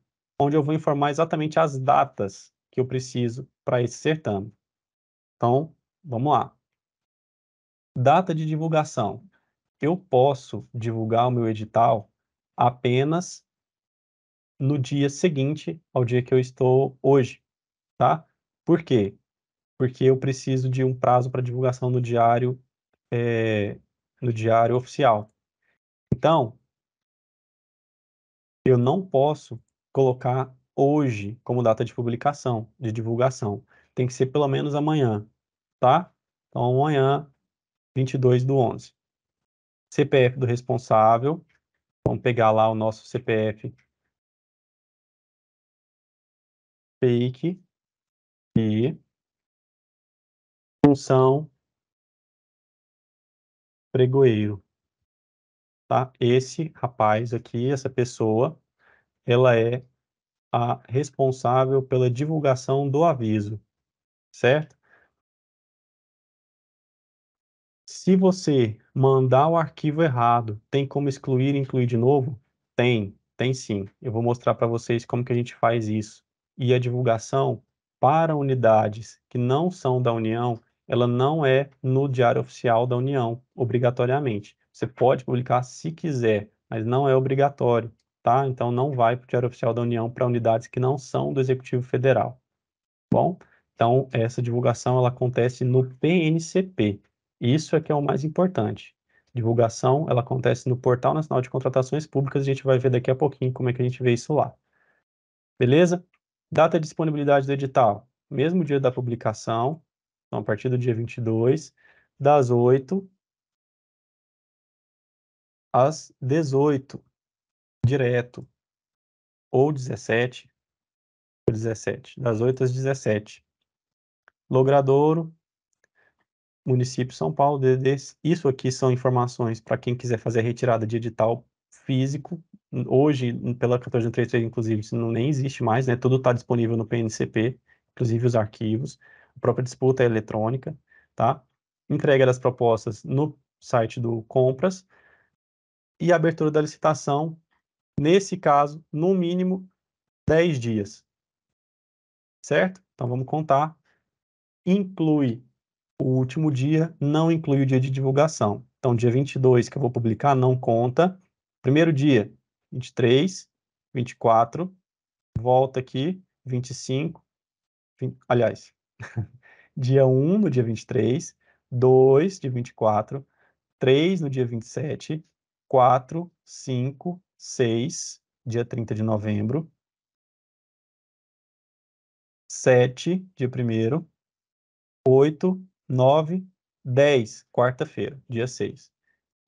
onde eu vou informar exatamente as datas que eu preciso para esse certame. Então, vamos lá. Data de divulgação. Eu posso divulgar o meu edital apenas no dia seguinte ao dia que eu estou hoje, tá? Por quê? Porque eu preciso de um prazo para divulgação no diário, é, no diário oficial. Então, eu não posso colocar hoje como data de publicação, de divulgação. Tem que ser pelo menos amanhã, tá? Então, amanhã, 22 do 11. CPF do responsável. Vamos pegar lá o nosso CPF fake e função pregoeiro tá? Esse rapaz aqui, essa pessoa, ela é a responsável pela divulgação do aviso, certo? Se você mandar o arquivo errado, tem como excluir e incluir de novo? Tem, tem sim. Eu vou mostrar para vocês como que a gente faz isso. E a divulgação para unidades que não são da União, ela não é no Diário Oficial da União, obrigatoriamente. Você pode publicar se quiser, mas não é obrigatório, tá? Então não vai para o Diário Oficial da União para unidades que não são do Executivo Federal. Tá bom, então essa divulgação ela acontece no PNCP. Isso é que é o mais importante. Divulgação ela acontece no Portal Nacional de Contratações Públicas. A gente vai ver daqui a pouquinho como é que a gente vê isso lá. Beleza? Data de disponibilidade do edital, mesmo dia da publicação, então a partir do dia 22, das 8 às 18, direto, ou 17, ou 17, das 8 às 17. Logradouro, município São Paulo, DDS. Isso aqui são informações para quem quiser fazer a retirada de edital físico. Hoje, pela 1433, inclusive, isso não, nem existe mais, né? Tudo está disponível no PNCP, inclusive os arquivos. A própria disputa é eletrônica, tá? Entrega das propostas no site do Compras e abertura da licitação, nesse caso, no mínimo 10 dias. Certo? Então vamos contar. Inclui o último dia, não inclui o dia de divulgação. Então, dia 22 que eu vou publicar não conta. Primeiro dia, 23, 24, volta aqui, 25, 20, aliás, [laughs] dia 1 no dia 23, 2 dia 24, 3 no dia 27, 4, 5, 6, dia 30 de novembro. 7, dia 1 8, 9, 10, quarta-feira, dia 6.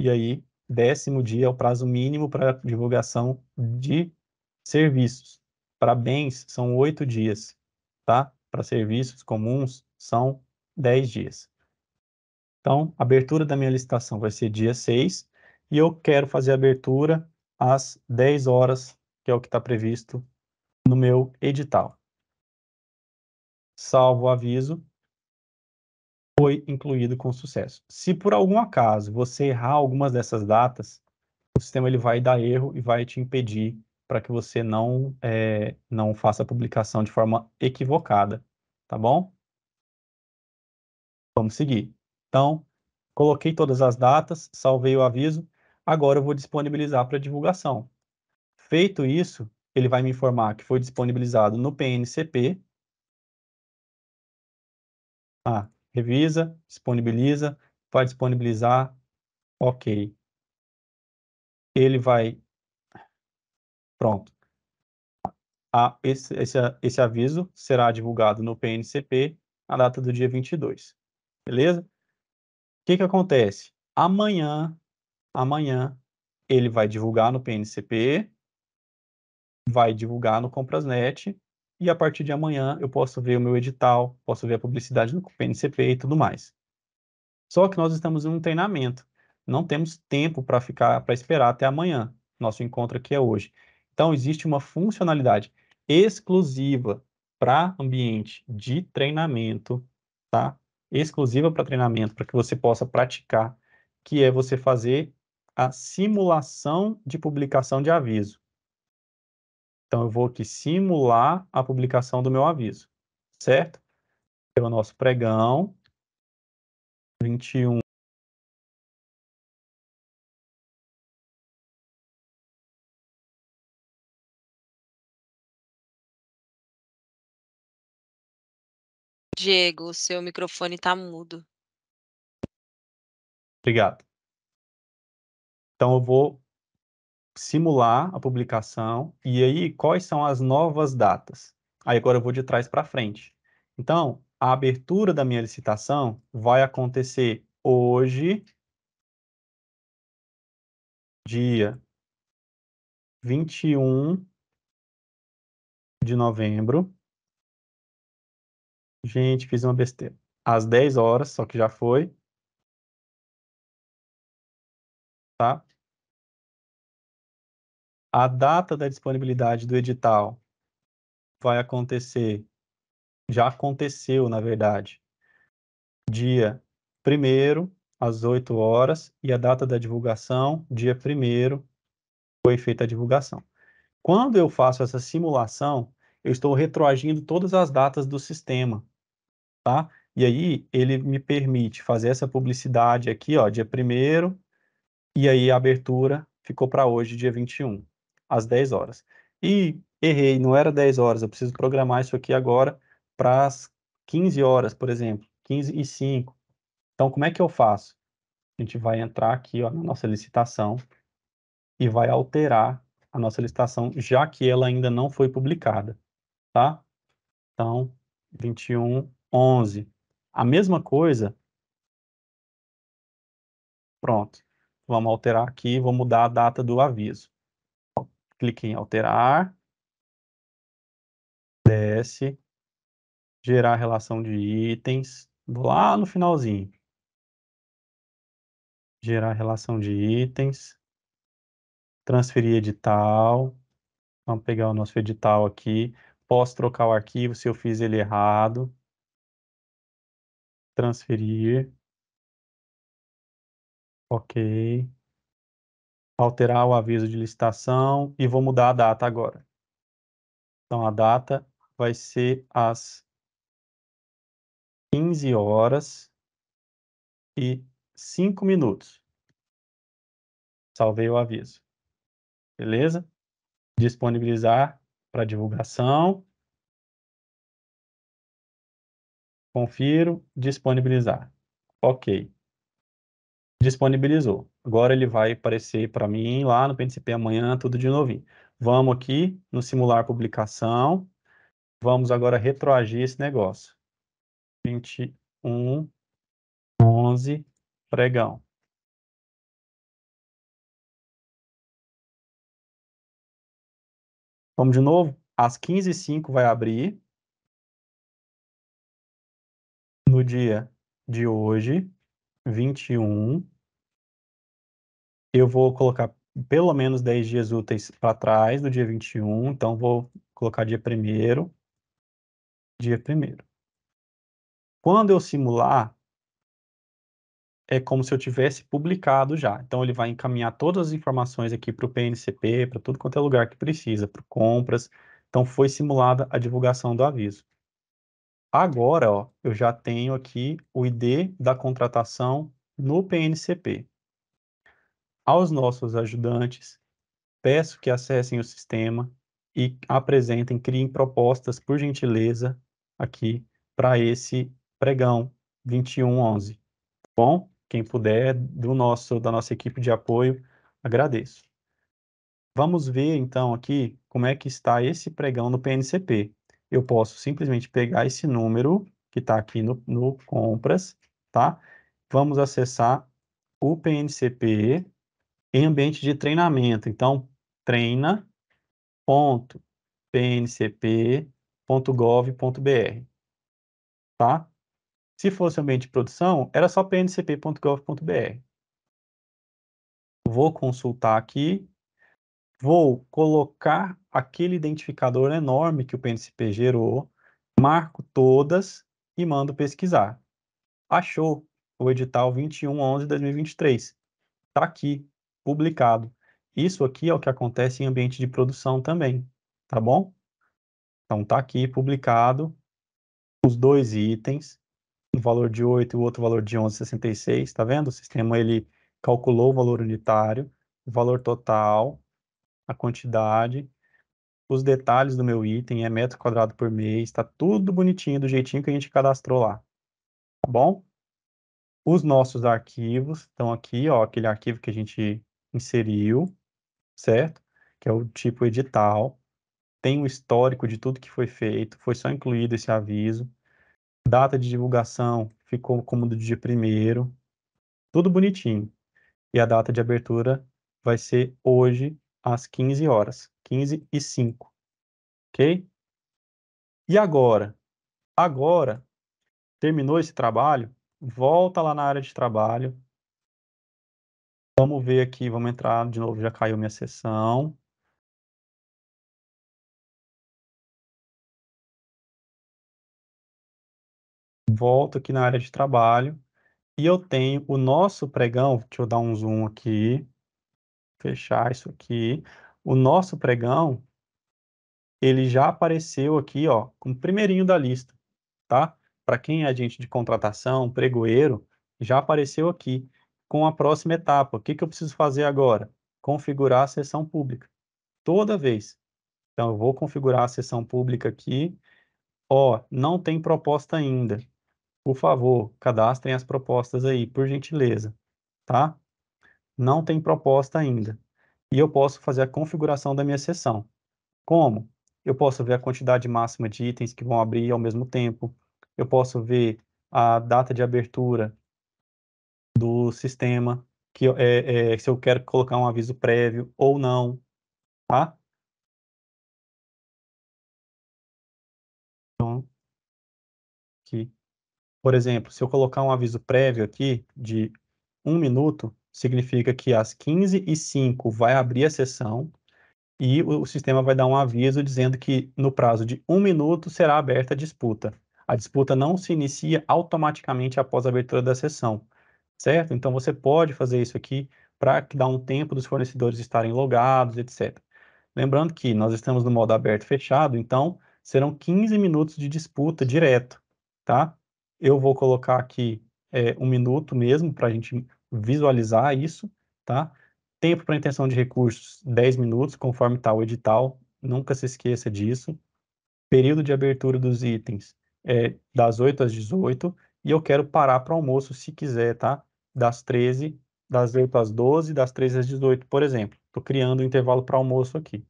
E aí, décimo dia é o prazo mínimo para divulgação de serviços. Para bens, são oito dias, tá? Para serviços comuns, são dez dias. Então, abertura da minha licitação vai ser dia 6 e eu quero fazer a abertura às 10 horas, que é o que está previsto no meu edital. Salvo o aviso, foi incluído com sucesso. Se por algum acaso você errar algumas dessas datas, o sistema ele vai dar erro e vai te impedir para que você não, é, não faça a publicação de forma equivocada, tá bom? Vamos seguir. Então, coloquei todas as datas, salvei o aviso agora eu vou disponibilizar para divulgação. Feito isso, ele vai me informar que foi disponibilizado no PNCP. Ah, revisa, disponibiliza, vai disponibilizar, ok. Ele vai... Pronto. Ah, esse, esse, esse aviso será divulgado no PNCP na data do dia 22. Beleza? O que, que acontece? Amanhã amanhã ele vai divulgar no PNCP, vai divulgar no Comprasnet, e a partir de amanhã eu posso ver o meu edital, posso ver a publicidade no PNCP e tudo mais. Só que nós estamos em um treinamento, não temos tempo para ficar para esperar até amanhã. Nosso encontro aqui é hoje. Então existe uma funcionalidade exclusiva para ambiente de treinamento, tá? Exclusiva para treinamento, para que você possa praticar, que é você fazer a simulação de publicação de aviso. Então, eu vou aqui simular a publicação do meu aviso, certo? Pelo é nosso pregão, 21. Diego, o seu microfone está mudo. Obrigado. Então, eu vou simular a publicação e aí quais são as novas datas. Aí agora eu vou de trás para frente. Então, a abertura da minha licitação vai acontecer hoje, dia 21 de novembro. Gente, fiz uma besteira. Às 10 horas, só que já foi. Tá? A data da disponibilidade do edital vai acontecer, já aconteceu, na verdade, dia 1 às 8 horas, e a data da divulgação, dia 1 foi feita a divulgação. Quando eu faço essa simulação, eu estou retroagindo todas as datas do sistema, tá? E aí ele me permite fazer essa publicidade aqui, ó, dia 1 e aí a abertura ficou para hoje, dia 21, às 10 horas. E errei, não era 10 horas, eu preciso programar isso aqui agora para as 15 horas, por exemplo, 15 e 5. Então, como é que eu faço? A gente vai entrar aqui ó, na nossa licitação e vai alterar a nossa licitação, já que ela ainda não foi publicada, tá? Então, 21, 11. A mesma coisa. Pronto. Vamos alterar aqui, vou mudar a data do aviso. Clique em alterar. Desce. Gerar relação de itens. Vou lá no finalzinho. Gerar relação de itens. Transferir edital. Vamos pegar o nosso edital aqui. Posso trocar o arquivo se eu fiz ele errado. Transferir. Ok. Alterar o aviso de licitação e vou mudar a data agora. Então, a data vai ser às 15 horas e 5 minutos. Salvei o aviso. Beleza? Disponibilizar para divulgação. Confiro, disponibilizar. Ok disponibilizou. Agora ele vai aparecer para mim lá no PNCP amanhã, tudo de novinho. Vamos aqui no simular publicação. Vamos agora retroagir esse negócio. 21, 11, pregão. Vamos de novo? Às 15h05 vai abrir. No dia de hoje, 21, eu vou colocar pelo menos 10 dias úteis para trás do dia 21, então vou colocar dia 1 dia 1 Quando eu simular, é como se eu tivesse publicado já. Então, ele vai encaminhar todas as informações aqui para o PNCP, para tudo quanto é lugar que precisa, para compras. Então, foi simulada a divulgação do aviso. Agora, ó, eu já tenho aqui o ID da contratação no PNCP. Aos nossos ajudantes, peço que acessem o sistema e apresentem, criem propostas, por gentileza, aqui para esse pregão 2111. Tá bom? Quem puder do nosso da nossa equipe de apoio, agradeço. Vamos ver então aqui como é que está esse pregão no PNCP. Eu posso simplesmente pegar esse número que está aqui no, no compras, tá? Vamos acessar o PNCP em ambiente de treinamento. Então, treina.pncp.gov.br, tá? Se fosse ambiente de produção, era só pncp.gov.br. Vou consultar aqui, vou colocar aquele identificador enorme que o PNCP gerou, marco todas e mando pesquisar. Achou o edital 2111-2023. Está aqui, publicado. Isso aqui é o que acontece em ambiente de produção também, tá bom? Então, tá aqui publicado os dois itens, um valor de 8 e o outro valor de 11,66, tá vendo? O sistema, ele calculou o valor unitário, o valor total, a quantidade, os detalhes do meu item, é metro quadrado por mês, está tudo bonitinho, do jeitinho que a gente cadastrou lá, tá bom? Os nossos arquivos estão aqui, ó, aquele arquivo que a gente inseriu, certo? Que é o tipo edital, tem o histórico de tudo que foi feito, foi só incluído esse aviso, data de divulgação ficou como do dia primeiro, tudo bonitinho. E a data de abertura vai ser hoje às 15 horas, 15 e 5, ok? E agora? Agora, terminou esse trabalho, volta lá na área de trabalho, Vamos ver aqui, vamos entrar de novo, já caiu minha sessão. Volto aqui na área de trabalho e eu tenho o nosso pregão, deixa eu dar um zoom aqui, fechar isso aqui. O nosso pregão, ele já apareceu aqui, ó, como primeirinho da lista, tá? Para quem é agente de contratação, pregoeiro, já apareceu aqui com a próxima etapa. O que, que eu preciso fazer agora? Configurar a sessão pública. Toda vez. Então, eu vou configurar a sessão pública aqui. Ó, não tem proposta ainda. Por favor, cadastrem as propostas aí, por gentileza. Tá? Não tem proposta ainda. E eu posso fazer a configuração da minha sessão. Como? Eu posso ver a quantidade máxima de itens que vão abrir ao mesmo tempo. Eu posso ver a data de abertura do sistema, que é, é, se eu quero colocar um aviso prévio ou não, tá? Então, aqui. Por exemplo, se eu colocar um aviso prévio aqui de um minuto, significa que às 15 e 05 vai abrir a sessão e o, o sistema vai dar um aviso dizendo que no prazo de um minuto será aberta a disputa. A disputa não se inicia automaticamente após a abertura da sessão, certo? Então você pode fazer isso aqui para dar um tempo dos fornecedores estarem logados, etc. Lembrando que nós estamos no modo aberto e fechado, então serão 15 minutos de disputa direto, tá? Eu vou colocar aqui é, um minuto mesmo para a gente visualizar isso, tá? Tempo para intenção de recursos, 10 minutos, conforme está o edital, nunca se esqueça disso. Período de abertura dos itens, é, das 8 às 18, e eu quero parar para almoço, se quiser, tá? Das 13, das 8 às 12, das 13 às 18, por exemplo. Estou criando um intervalo para almoço aqui.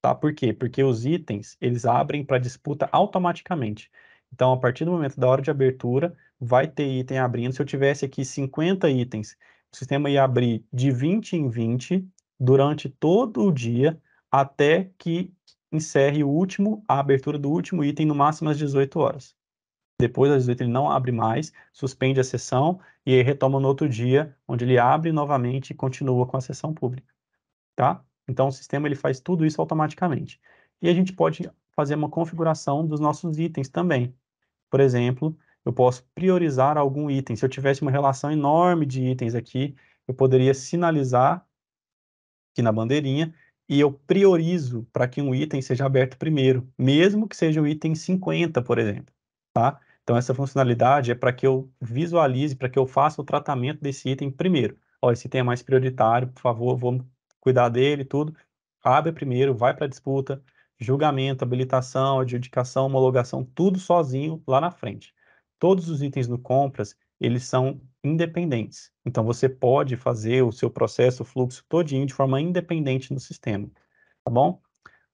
Tá? Por quê? Porque os itens, eles abrem para disputa automaticamente. Então, a partir do momento da hora de abertura, vai ter item abrindo. Se eu tivesse aqui 50 itens, o sistema ia abrir de 20 em 20 durante todo o dia até que encerre o último, a abertura do último item, no máximo às 18 horas. Depois, às vezes, ele não abre mais, suspende a sessão e retoma no outro dia, onde ele abre novamente e continua com a sessão pública. Tá? Então, o sistema ele faz tudo isso automaticamente. E a gente pode fazer uma configuração dos nossos itens também. Por exemplo, eu posso priorizar algum item. Se eu tivesse uma relação enorme de itens aqui, eu poderia sinalizar aqui na bandeirinha e eu priorizo para que um item seja aberto primeiro, mesmo que seja o item 50, por exemplo. Tá? Então, essa funcionalidade é para que eu visualize, para que eu faça o tratamento desse item primeiro. Ó, esse item é mais prioritário, por favor, vamos cuidar dele, e tudo. Abre primeiro, vai para a disputa, julgamento, habilitação, adjudicação, homologação, tudo sozinho lá na frente. Todos os itens no compras, eles são independentes. Então, você pode fazer o seu processo, o fluxo todinho de forma independente no sistema, tá bom?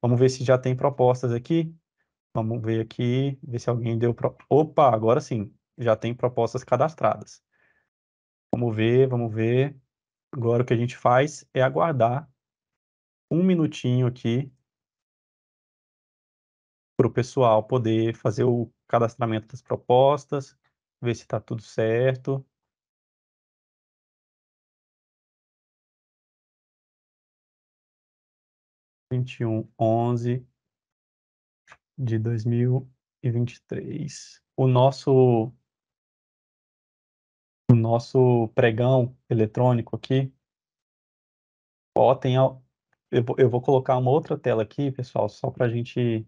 Vamos ver se já tem propostas aqui. Vamos ver aqui, ver se alguém deu. Pro... Opa, agora sim, já tem propostas cadastradas. Vamos ver, vamos ver. Agora o que a gente faz é aguardar um minutinho aqui para o pessoal poder fazer o cadastramento das propostas, ver se está tudo certo. Vinte e um, onze de 2023. O nosso o nosso pregão eletrônico aqui. Ó, tem eu, eu vou colocar uma outra tela aqui, pessoal, só para a gente.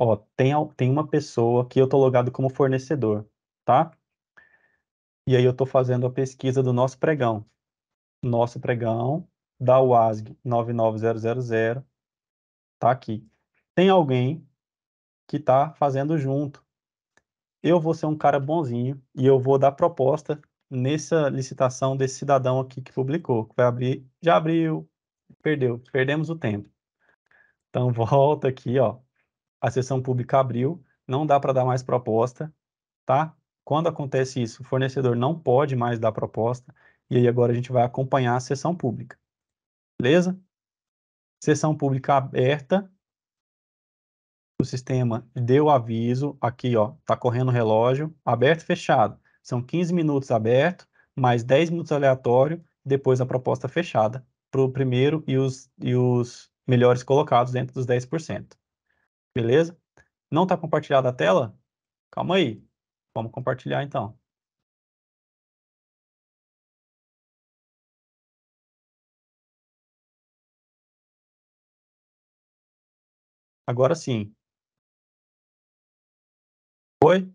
Ó, tem, tem uma pessoa que eu estou logado como fornecedor, tá? E aí eu estou fazendo a pesquisa do nosso pregão. Nosso pregão da UASG 99000 tá aqui. Tem alguém que está fazendo junto. Eu vou ser um cara bonzinho e eu vou dar proposta nessa licitação desse cidadão aqui que publicou, que vai abrir, já abriu, perdeu, perdemos o tempo. Então [laughs] volta aqui, ó. A sessão pública abriu, não dá para dar mais proposta, tá? Quando acontece isso, o fornecedor não pode mais dar proposta, e aí agora a gente vai acompanhar a sessão pública. Beleza? Sessão pública aberta, o sistema deu aviso aqui, ó, tá correndo o relógio, aberto e fechado. São 15 minutos aberto, mais 10 minutos aleatório, depois a proposta fechada para o primeiro e os, e os melhores colocados dentro dos 10%. Beleza? Não está compartilhada a tela? Calma aí. Vamos compartilhar então. Agora sim, Oi.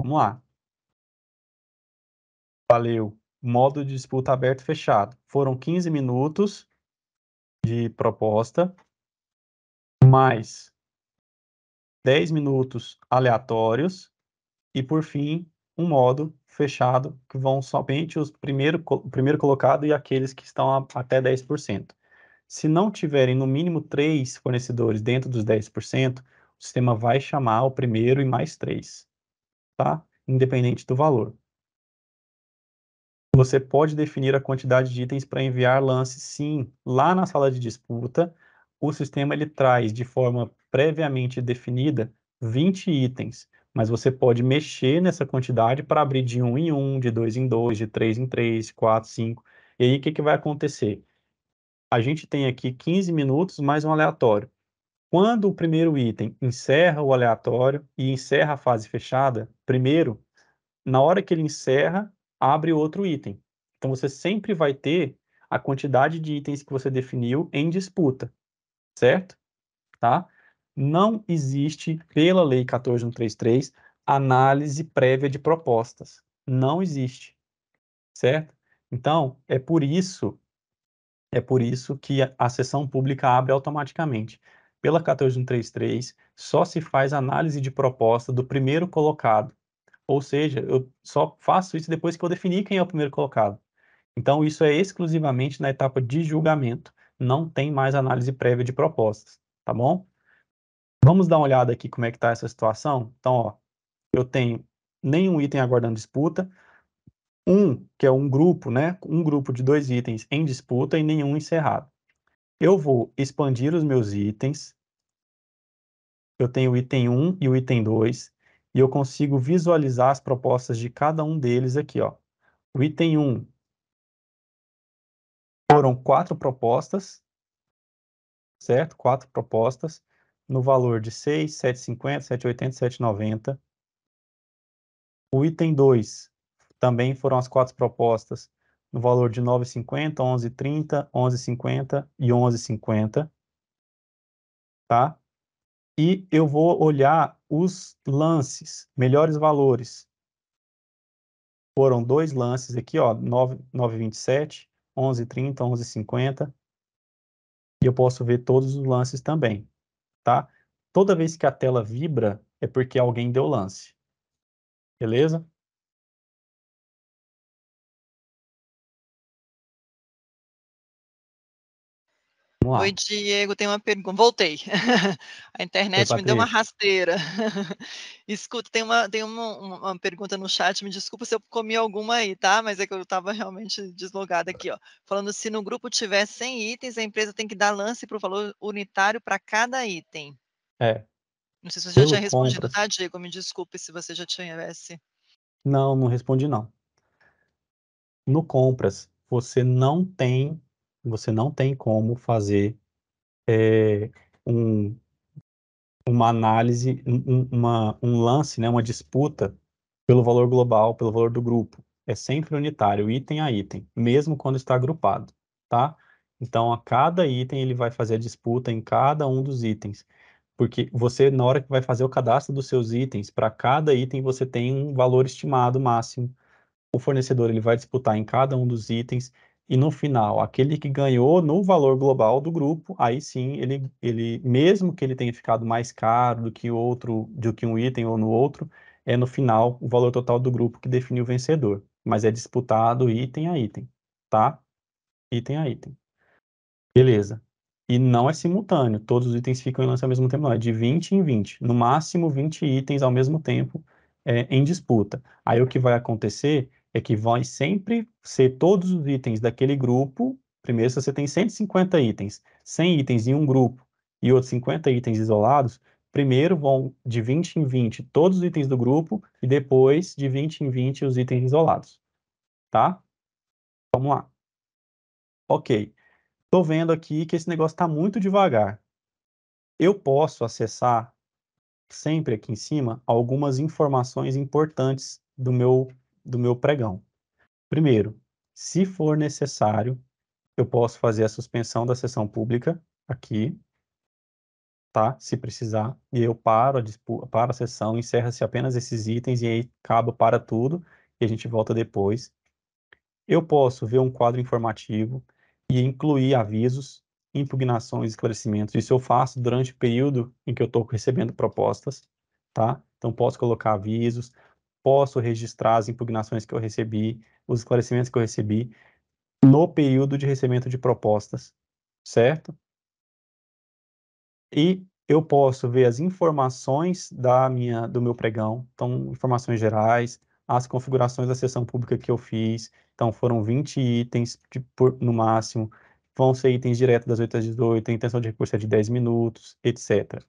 Vamos lá. Valeu. Modo de disputa aberto fechado. Foram 15 minutos de proposta, mais 10 minutos aleatórios e, por fim, um modo fechado que vão somente os primeiro, o primeiro colocado e aqueles que estão a, até 10%. Se não tiverem no mínimo três fornecedores dentro dos 10%, sistema vai chamar o primeiro e mais três, tá? Independente do valor. Você pode definir a quantidade de itens para enviar lance, sim. Lá na sala de disputa, o sistema ele traz de forma previamente definida 20 itens, mas você pode mexer nessa quantidade para abrir de 1 em 1, de 2 em 2, de 3 em 3, 4, 5. E aí o que, que vai acontecer? A gente tem aqui 15 minutos mais um aleatório. Quando o primeiro item encerra o aleatório e encerra a fase fechada, primeiro, na hora que ele encerra, abre outro item. Então você sempre vai ter a quantidade de itens que você definiu em disputa, certo? Tá? Não existe, pela Lei 14133, análise prévia de propostas. Não existe, certo? Então, é por isso, é por isso que a, a sessão pública abre automaticamente pela 14133, só se faz análise de proposta do primeiro colocado. Ou seja, eu só faço isso depois que eu definir quem é o primeiro colocado. Então, isso é exclusivamente na etapa de julgamento, não tem mais análise prévia de propostas, tá bom? Vamos dar uma olhada aqui como é que está essa situação? Então, ó, eu tenho nenhum item aguardando disputa, um, que é um grupo, né? Um grupo de dois itens em disputa e nenhum encerrado. Eu vou expandir os meus itens, eu tenho o item 1 e o item 2, e eu consigo visualizar as propostas de cada um deles aqui. Ó. O item 1 foram quatro propostas, certo? Quatro propostas, no valor de 6, 7,50, 7,80, 7,90. O item 2 também foram as quatro propostas, no valor de 9,50, 11,30, 11,50 e 11,50. Tá? e eu vou olhar os lances, melhores valores. Foram dois lances aqui, ó, 9,27, 11,30, 11,50. E eu posso ver todos os lances também, tá? Toda vez que a tela vibra, é porque alguém deu lance. Beleza? Vamos lá. Oi, Diego, tem uma pergunta. Voltei. [laughs] A internet Oi, me deu uma rasteira. [laughs] Escuta, tem, uma, tem uma, uma pergunta no chat, me desculpa se eu comi alguma aí, tá? Mas é que eu estava realmente deslogada aqui, ó. Falando se no grupo tiver 100 itens, a empresa tem que dar lance para o valor unitário para cada item. É. Não sei se você já tinha respondido, tá, Diego? Me desculpe se você já tivesse. Não, não respondi não. No compras, você não tem você não tem como fazer é, um, uma análise, um, uma, um lance, né, uma disputa pelo valor global, pelo valor do grupo. É sempre unitário, item a item, mesmo quando está agrupado, tá? Então, a cada item, ele vai fazer a disputa em cada um dos itens. Porque você, na hora que vai fazer o cadastro dos seus itens, para cada item você tem um valor estimado máximo. O fornecedor ele vai disputar em cada um dos itens e no final, aquele que ganhou no valor global do grupo, aí sim ele, ele mesmo que ele tenha ficado mais caro do que outro, do que um item ou no outro, é no final o valor total do grupo que define o vencedor, mas é disputado item a item, tá? Item a item. Beleza. E não é simultâneo, todos os itens ficam em lance ao mesmo tempo, não, é de 20 em 20, no máximo 20 itens ao mesmo tempo é, em disputa. Aí o que vai acontecer é que vai sempre ser todos os itens daquele grupo. Primeiro, se você tem 150 itens, 100 itens em um grupo e outros 50 itens isolados, primeiro vão de 20 em 20 todos os itens do grupo e depois de 20 em 20 os itens isolados. Tá? Vamos lá. Ok. Estou vendo aqui que esse negócio está muito devagar. Eu posso acessar sempre aqui em cima algumas informações importantes do meu do meu pregão. Primeiro, se for necessário, eu posso fazer a suspensão da sessão pública aqui, tá? Se precisar, e eu paro a, paro a sessão, encerra-se apenas esses itens e aí acaba para tudo e a gente volta depois. Eu posso ver um quadro informativo e incluir avisos, impugnações, esclarecimentos. Isso eu faço durante o período em que eu estou recebendo propostas, tá? Então, posso colocar avisos, posso registrar as impugnações que eu recebi, os esclarecimentos que eu recebi no período de recebimento de propostas, certo? E eu posso ver as informações da minha, do meu pregão, então informações gerais, as configurações da sessão pública que eu fiz, então foram 20 itens de, por, no máximo, vão ser itens diretos das 8 às 18, a intenção de recurso é de 10 minutos, etc.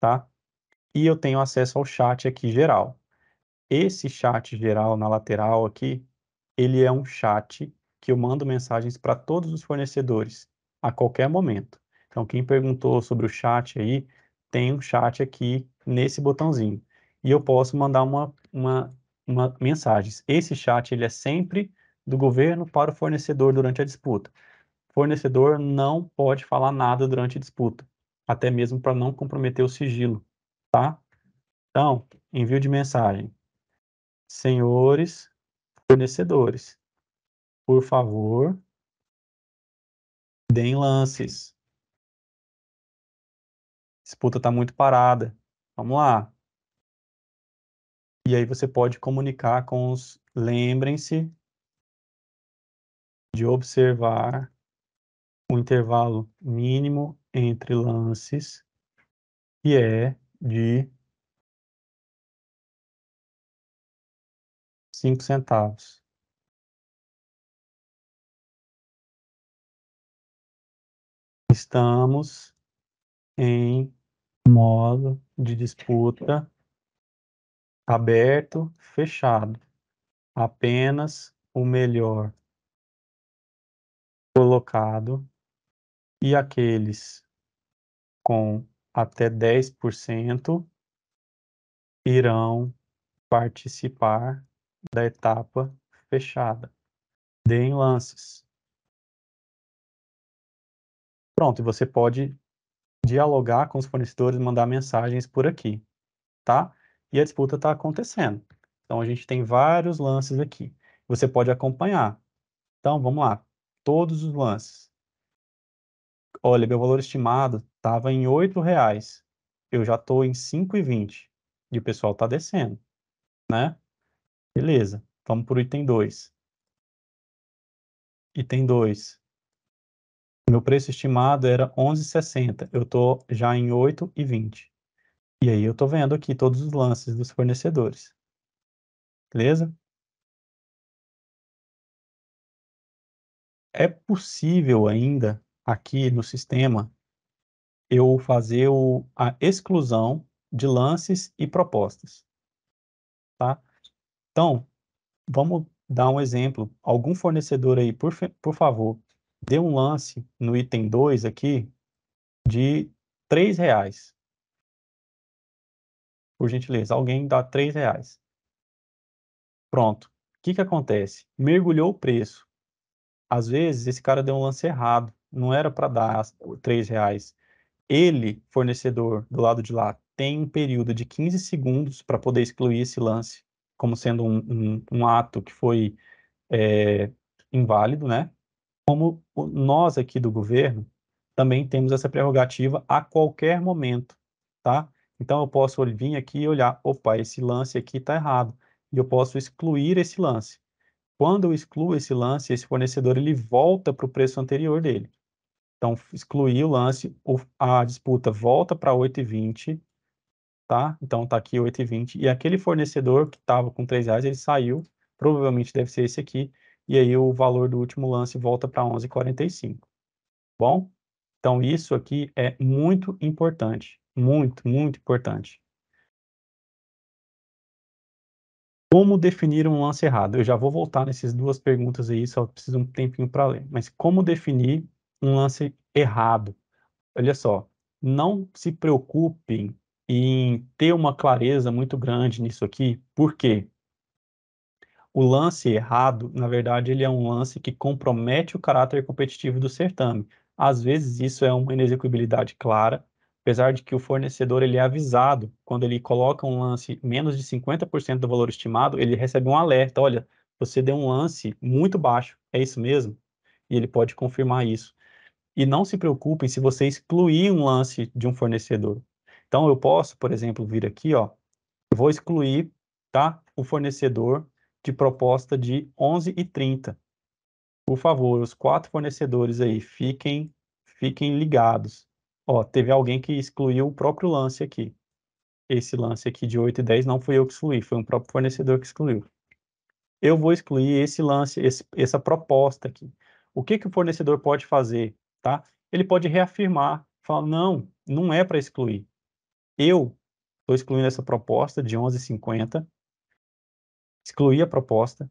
Tá? E eu tenho acesso ao chat aqui geral. Esse chat geral na lateral aqui, ele é um chat que eu mando mensagens para todos os fornecedores, a qualquer momento. Então, quem perguntou sobre o chat aí, tem um chat aqui nesse botãozinho. E eu posso mandar uma, uma, uma mensagem. Esse chat ele é sempre do governo para o fornecedor durante a disputa. fornecedor não pode falar nada durante a disputa, até mesmo para não comprometer o sigilo, tá? Então, envio de mensagem senhores fornecedores, por favor, deem lances. A disputa está muito parada. Vamos lá. E aí você pode comunicar com os. Lembrem-se de observar o intervalo mínimo entre lances, que é de cinco centavos. Estamos em modo de disputa aberto, fechado. Apenas o melhor colocado e aqueles com até 10% irão participar da etapa fechada. Deem lances. Pronto, você pode dialogar com os fornecedores, mandar mensagens por aqui, tá? E a disputa está acontecendo. Então, a gente tem vários lances aqui. Você pode acompanhar. Então, vamos lá. Todos os lances. Olha, meu valor estimado estava em R$ reais. Eu já estou em 5,20. E o pessoal está descendo, né? Beleza, vamos para o item 2. Item 2. Meu preço estimado era 11,60. Eu estou já em 8,20. E aí eu estou vendo aqui todos os lances dos fornecedores. Beleza? É possível ainda, aqui no sistema, eu fazer o, a exclusão de lances e propostas. Então, vamos dar um exemplo. Algum fornecedor aí, por, por favor, dê um lance no item 2 aqui de três reais. Por gentileza, alguém dá três reais. Pronto. O que, que acontece? Mergulhou o preço. Às vezes, esse cara deu um lance errado. Não era para dar três reais. Ele, fornecedor do lado de lá, tem um período de 15 segundos para poder excluir esse lance como sendo um, um, um ato que foi é, inválido, né? Como nós aqui do governo também temos essa prerrogativa a qualquer momento, tá? Então eu posso vir aqui e olhar, opa, esse lance aqui está errado, e eu posso excluir esse lance. Quando eu excluo esse lance, esse fornecedor ele volta para o preço anterior dele. Então, excluir o lance, a disputa volta para 8,20 tá? Então tá aqui 8,20 e aquele fornecedor que estava com 3 reais, ele saiu, provavelmente deve ser esse aqui, e aí o valor do último lance volta para 11,45. Bom? Então isso aqui é muito importante, muito, muito importante. Como definir um lance errado? Eu já vou voltar nessas duas perguntas aí, só preciso um tempinho para ler. Mas como definir um lance errado? Olha só, não se preocupem em ter uma clareza muito grande nisso aqui, porque o lance errado, na verdade, ele é um lance que compromete o caráter competitivo do certame. Às vezes isso é uma inexecuibilidade clara, apesar de que o fornecedor ele é avisado, quando ele coloca um lance menos de 50% do valor estimado, ele recebe um alerta, olha, você deu um lance muito baixo, é isso mesmo? E ele pode confirmar isso. E não se preocupem se você excluir um lance de um fornecedor. Então, eu posso, por exemplo, vir aqui, ó, vou excluir tá, o fornecedor de proposta de 11 e 30. Por favor, os quatro fornecedores aí, fiquem, fiquem ligados. Ó, teve alguém que excluiu o próprio lance aqui. Esse lance aqui de 8 e 10 não fui eu que excluí, foi um próprio fornecedor que excluiu. Eu vou excluir esse lance, esse, essa proposta aqui. O que, que o fornecedor pode fazer? Tá? Ele pode reafirmar, falar, não, não é para excluir. Eu estou excluindo essa proposta de 11,50, excluí a proposta.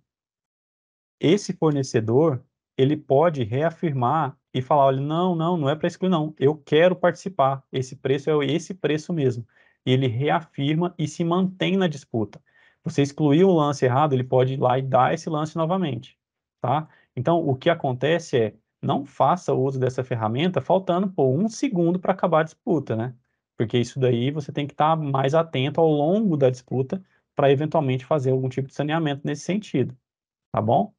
Esse fornecedor, ele pode reafirmar e falar, olha, não, não, não é para excluir, não. Eu quero participar. Esse preço é esse preço mesmo. E ele reafirma e se mantém na disputa. Você excluiu o lance errado, ele pode ir lá e dar esse lance novamente, tá? Então, o que acontece é, não faça uso dessa ferramenta faltando, um segundo para acabar a disputa, né? Porque isso daí você tem que estar tá mais atento ao longo da disputa para eventualmente fazer algum tipo de saneamento nesse sentido, tá bom?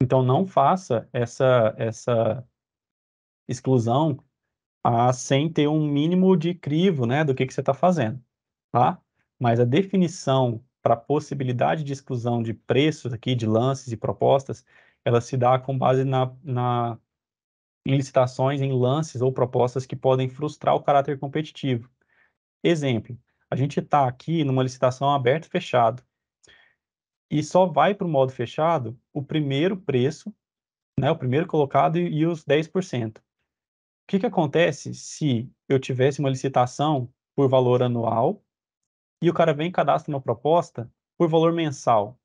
Então não faça essa essa exclusão ah, sem ter um mínimo de crivo, né, do que que você está fazendo, tá? Mas a definição para possibilidade de exclusão de preços aqui, de lances e propostas, ela se dá com base na, na em licitações, em lances ou propostas que podem frustrar o caráter competitivo. Exemplo, a gente está aqui numa licitação aberta e fechado. E só vai para o modo fechado o primeiro preço, né, o primeiro colocado e, e os 10%. O que, que acontece se eu tivesse uma licitação por valor anual e o cara vem e cadastra uma proposta por valor mensal?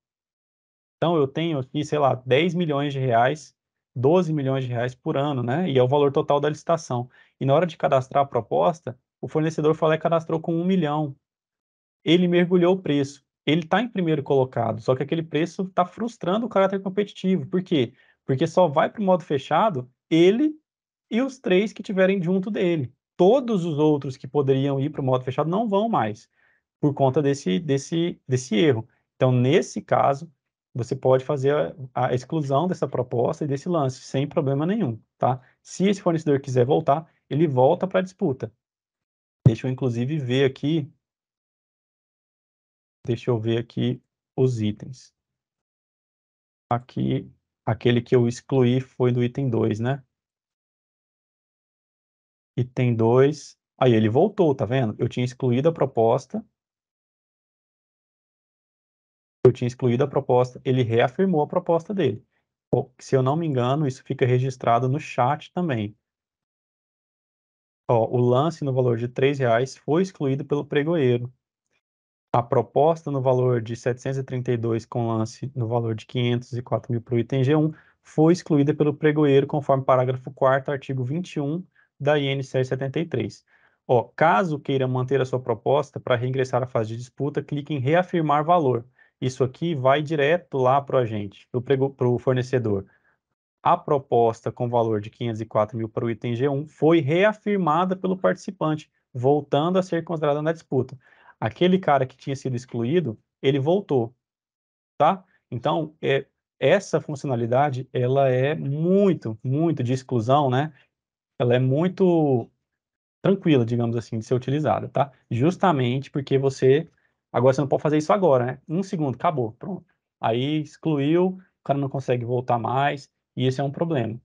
Então, eu tenho aqui, sei lá, 10 milhões de reais 12 milhões de reais por ano, né? E é o valor total da licitação. E na hora de cadastrar a proposta, o fornecedor falou que cadastrou com um milhão. Ele mergulhou o preço. Ele está em primeiro colocado, só que aquele preço está frustrando o caráter competitivo. Por quê? Porque só vai para o modo fechado ele e os três que tiverem junto dele. Todos os outros que poderiam ir para o modo fechado não vão mais, por conta desse, desse, desse erro. Então, nesse caso, você pode fazer a, a exclusão dessa proposta e desse lance, sem problema nenhum. Tá? Se esse fornecedor quiser voltar, ele volta para a disputa Deixa eu, inclusive, ver aqui. Deixa eu ver aqui os itens. Aqui, aquele que eu excluí foi do item 2, né? Item 2. Aí ele voltou, tá vendo? Eu tinha excluído a proposta. Eu tinha excluído a proposta. Ele reafirmou a proposta dele. Se eu não me engano, isso fica registrado no chat também. Ó, o lance no valor de R$ reais foi excluído pelo pregoeiro. A proposta no valor de 732 com lance no valor de 504 mil para o item G1 foi excluída pelo pregoeiro conforme parágrafo 4 artigo 21 da INCR 73. Ó, caso queira manter a sua proposta para reingressar à fase de disputa, clique em reafirmar valor. Isso aqui vai direto lá para o agente, para o fornecedor. A proposta com valor de 504 mil para o item G1 foi reafirmada pelo participante, voltando a ser considerada na disputa. Aquele cara que tinha sido excluído, ele voltou, tá? Então, é, essa funcionalidade, ela é muito, muito de exclusão, né? Ela é muito tranquila, digamos assim, de ser utilizada, tá? Justamente porque você... Agora, você não pode fazer isso agora, né? Um segundo, acabou, pronto. Aí, excluiu, o cara não consegue voltar mais. E esse é um problema,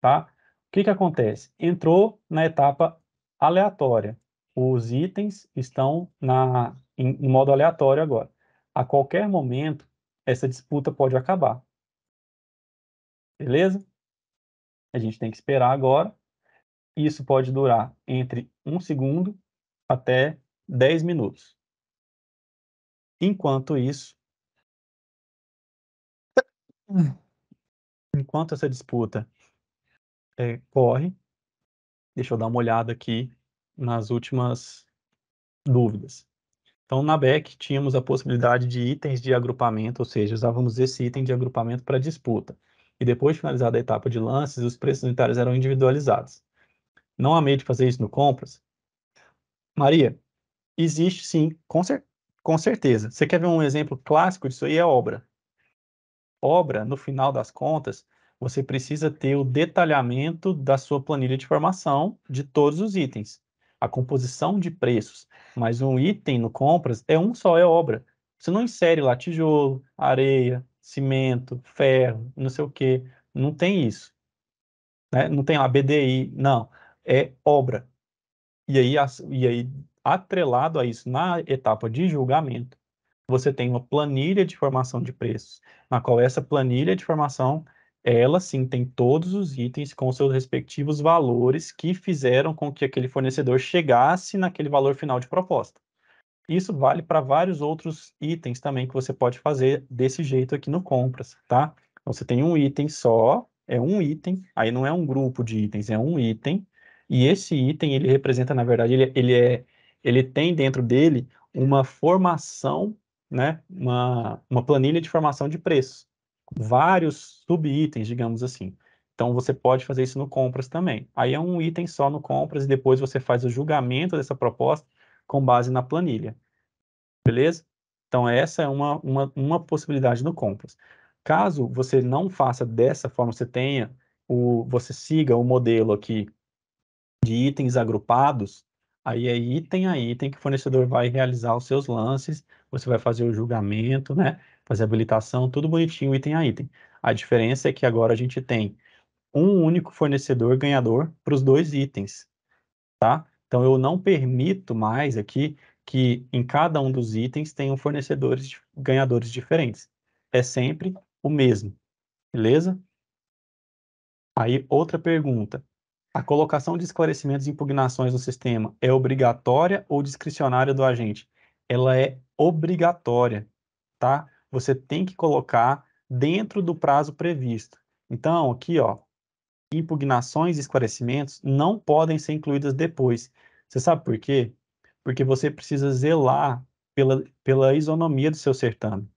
tá? O que, que acontece? Entrou na etapa aleatória. Os itens estão na, em, em modo aleatório agora. A qualquer momento, essa disputa pode acabar. Beleza? A gente tem que esperar agora. Isso pode durar entre um segundo até 10 minutos. Enquanto isso. [clears throat] enquanto essa disputa é, corre, deixa eu dar uma olhada aqui nas últimas dúvidas. Então, na BEC, tínhamos a possibilidade de itens de agrupamento, ou seja, usávamos esse item de agrupamento para disputa. E depois de finalizada a etapa de lances, os preços unitários eram individualizados. Não há meio de fazer isso no compras? Maria, existe sim, com, cer com certeza. Você quer ver um exemplo clássico disso aí? É obra obra, no final das contas, você precisa ter o detalhamento da sua planilha de formação de todos os itens, a composição de preços. Mas um item no compras é um só, é obra. Você não insere lá tijolo, areia, cimento, ferro, não sei o quê. Não tem isso. Né? Não tem lá BDI, não. É obra. E aí, e aí, atrelado a isso, na etapa de julgamento, você tem uma planilha de formação de preços, na qual essa planilha de formação, ela sim tem todos os itens com seus respectivos valores que fizeram com que aquele fornecedor chegasse naquele valor final de proposta. Isso vale para vários outros itens também que você pode fazer desse jeito aqui no compras, tá? Então, você tem um item só, é um item, aí não é um grupo de itens, é um item, e esse item, ele representa, na verdade, ele, ele, é, ele tem dentro dele uma formação né, uma, uma planilha de formação de preços, vários subitens, digamos assim. Então, você pode fazer isso no compras também. Aí é um item só no compras e depois você faz o julgamento dessa proposta com base na planilha. Beleza? Então, essa é uma, uma, uma possibilidade no compras. Caso você não faça dessa forma, você tenha o, você siga o modelo aqui de itens agrupados, aí é item a item que o fornecedor vai realizar os seus lances você vai fazer o julgamento, né? Fazer a habilitação, tudo bonitinho, item a item. A diferença é que agora a gente tem um único fornecedor ganhador para os dois itens, tá? Então, eu não permito mais aqui que em cada um dos itens tenham fornecedores ganhadores diferentes. É sempre o mesmo, beleza? Aí, outra pergunta. A colocação de esclarecimentos e impugnações no sistema é obrigatória ou discricionária do agente? Ela é obrigatória, tá? Você tem que colocar dentro do prazo previsto. Então, aqui, ó, impugnações e esclarecimentos não podem ser incluídas depois. Você sabe por quê? Porque você precisa zelar pela, pela isonomia do seu certame.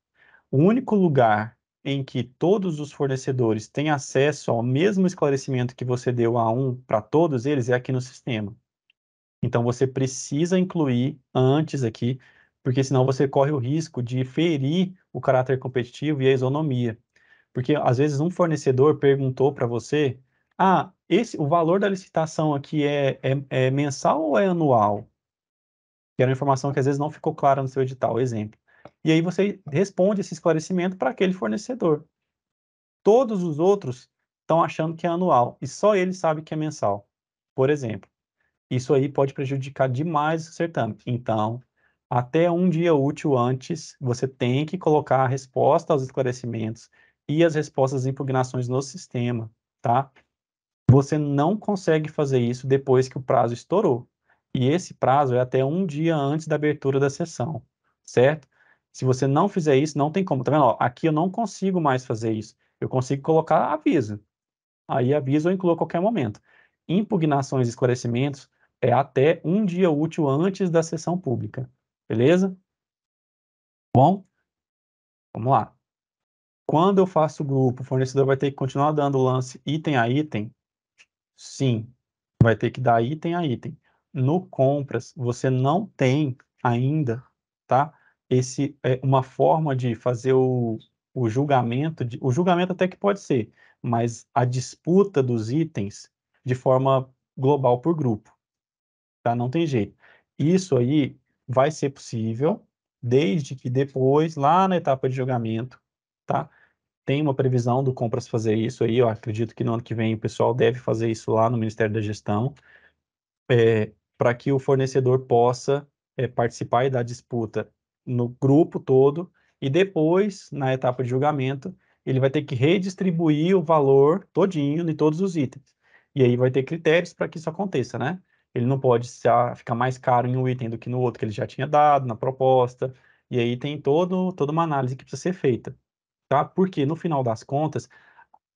O único lugar em que todos os fornecedores têm acesso ao mesmo esclarecimento que você deu a um para todos eles é aqui no sistema. Então, você precisa incluir antes aqui porque senão você corre o risco de ferir o caráter competitivo e a isonomia. Porque às vezes um fornecedor perguntou para você: ah, esse, o valor da licitação aqui é, é, é mensal ou é anual? Que era uma informação que às vezes não ficou clara no seu edital, exemplo. E aí você responde esse esclarecimento para aquele fornecedor. Todos os outros estão achando que é anual e só ele sabe que é mensal, por exemplo. Isso aí pode prejudicar demais o certame. Então, até um dia útil antes, você tem que colocar a resposta aos esclarecimentos e as respostas às impugnações no sistema, tá? Você não consegue fazer isso depois que o prazo estourou. E esse prazo é até um dia antes da abertura da sessão, certo? Se você não fizer isso, não tem como. Tá vendo? Ó, aqui eu não consigo mais fazer isso. Eu consigo colocar aviso. Aí aviso eu incluo a qualquer momento. Impugnações e esclarecimentos é até um dia útil antes da sessão pública. Beleza? Bom, vamos lá. Quando eu faço grupo, o fornecedor vai ter que continuar dando lance item a item? Sim, vai ter que dar item a item. No compras, você não tem ainda, tá? Esse é uma forma de fazer o, o julgamento, de, o julgamento até que pode ser, mas a disputa dos itens de forma global por grupo, tá? Não tem jeito. Isso aí vai ser possível, desde que depois, lá na etapa de julgamento, tá? Tem uma previsão do Compras fazer isso aí, eu acredito que no ano que vem o pessoal deve fazer isso lá no Ministério da Gestão, é, eh, para que o fornecedor possa é, participar e dar disputa no grupo todo, e depois, na etapa de julgamento, ele vai ter que redistribuir o valor todinho em todos os itens. E aí vai ter critérios para que isso aconteça, né? ele não pode ficar mais caro em um item do que no outro que ele já tinha dado na proposta. E aí tem todo, toda uma análise que precisa ser feita, tá? Porque no final das contas,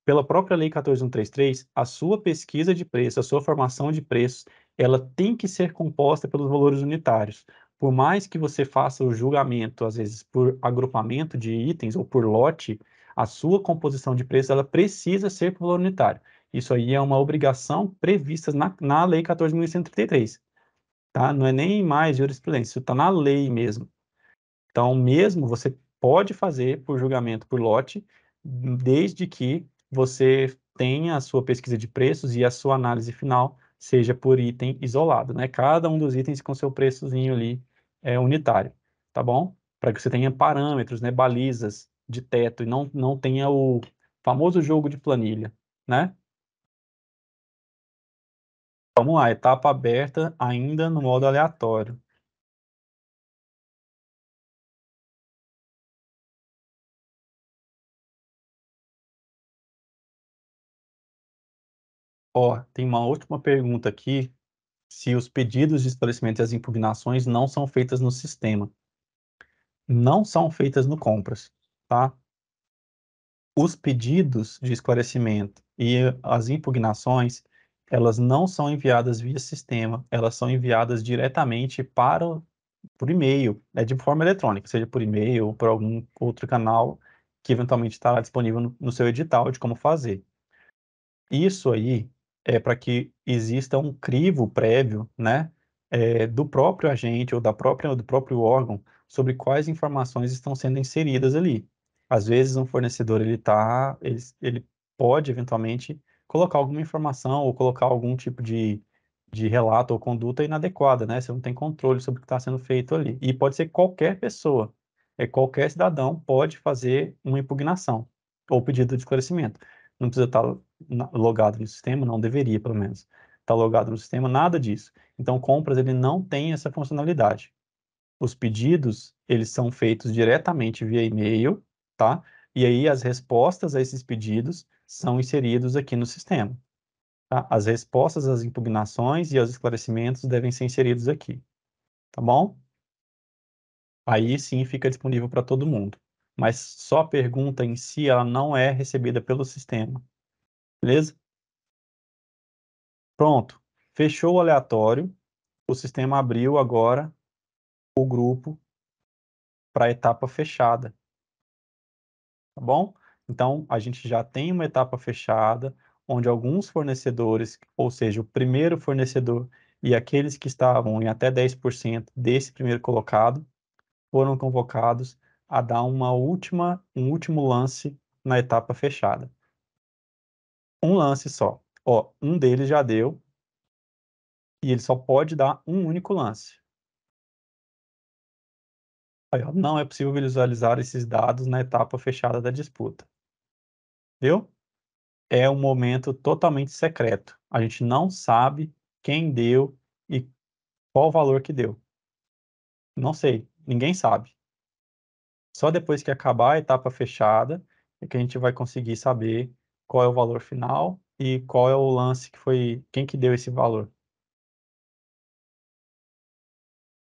pela própria lei 14133, a sua pesquisa de preço, a sua formação de preços, ela tem que ser composta pelos valores unitários. Por mais que você faça o julgamento, às vezes, por agrupamento de itens ou por lote, a sua composição de preço ela precisa ser por valor unitário. Isso aí é uma obrigação prevista na, na Lei 14.133, tá? Não é nem mais jurisprudência, isso está na lei mesmo. Então, mesmo você pode fazer por julgamento por lote, desde que você tenha a sua pesquisa de preços e a sua análise final seja por item isolado, né? Cada um dos itens com seu preçozinho ali é unitário, tá bom? Para que você tenha parâmetros, né, balizas de teto e não, não tenha o famoso jogo de planilha, né? Vamos lá, etapa aberta ainda no modo aleatório. Ó, tem uma última pergunta aqui, se os pedidos de esclarecimento e as impugnações não são feitas no sistema. Não são feitas no compras, tá? Os pedidos de esclarecimento e as impugnações elas não são enviadas via sistema, elas são enviadas diretamente para por e-mail, é né, de forma eletrônica, seja por e-mail ou por algum outro canal que eventualmente estará disponível no, no seu edital de como fazer. Isso aí é para que exista um crivo prévio, né, é, do próprio agente ou da própria do próprio órgão sobre quais informações estão sendo inseridas ali. Às vezes um fornecedor ele tá, ele, ele pode eventualmente colocar alguma informação ou colocar algum tipo de, de relato ou conduta inadequada, né? Você não tem controle sobre o que está sendo feito ali. E pode ser qualquer pessoa, é qualquer cidadão pode fazer uma impugnação ou pedido de esclarecimento. Não precisa estar tá logado no sistema, não deveria, pelo menos, estar tá logado no sistema, nada disso. Então, compras ele não tem essa funcionalidade. Os pedidos, eles são feitos diretamente via e-mail, tá? E aí as respostas a esses pedidos são inseridos aqui no sistema. Tá? As respostas às impugnações e aos esclarecimentos devem ser inseridos aqui. Tá bom? Aí sim fica disponível para todo mundo. Mas só a pergunta em si, ela não é recebida pelo sistema. Beleza? Pronto. Fechou o aleatório. O sistema abriu agora o grupo para a etapa fechada. Tá bom? Então, a gente já tem uma etapa fechada, onde alguns fornecedores, ou seja, o primeiro fornecedor e aqueles que estavam em até 10% desse primeiro colocado, foram convocados a dar uma última, um último lance na etapa fechada. Um lance só. Ó, um deles já deu e ele só pode dar um único lance. não é possível visualizar esses dados na etapa fechada da disputa viu? É um momento totalmente secreto. A gente não sabe quem deu e qual o valor que deu. Não sei, ninguém sabe. Só depois que acabar a etapa fechada é que a gente vai conseguir saber qual é o valor final e qual é o lance que foi, quem que deu esse valor.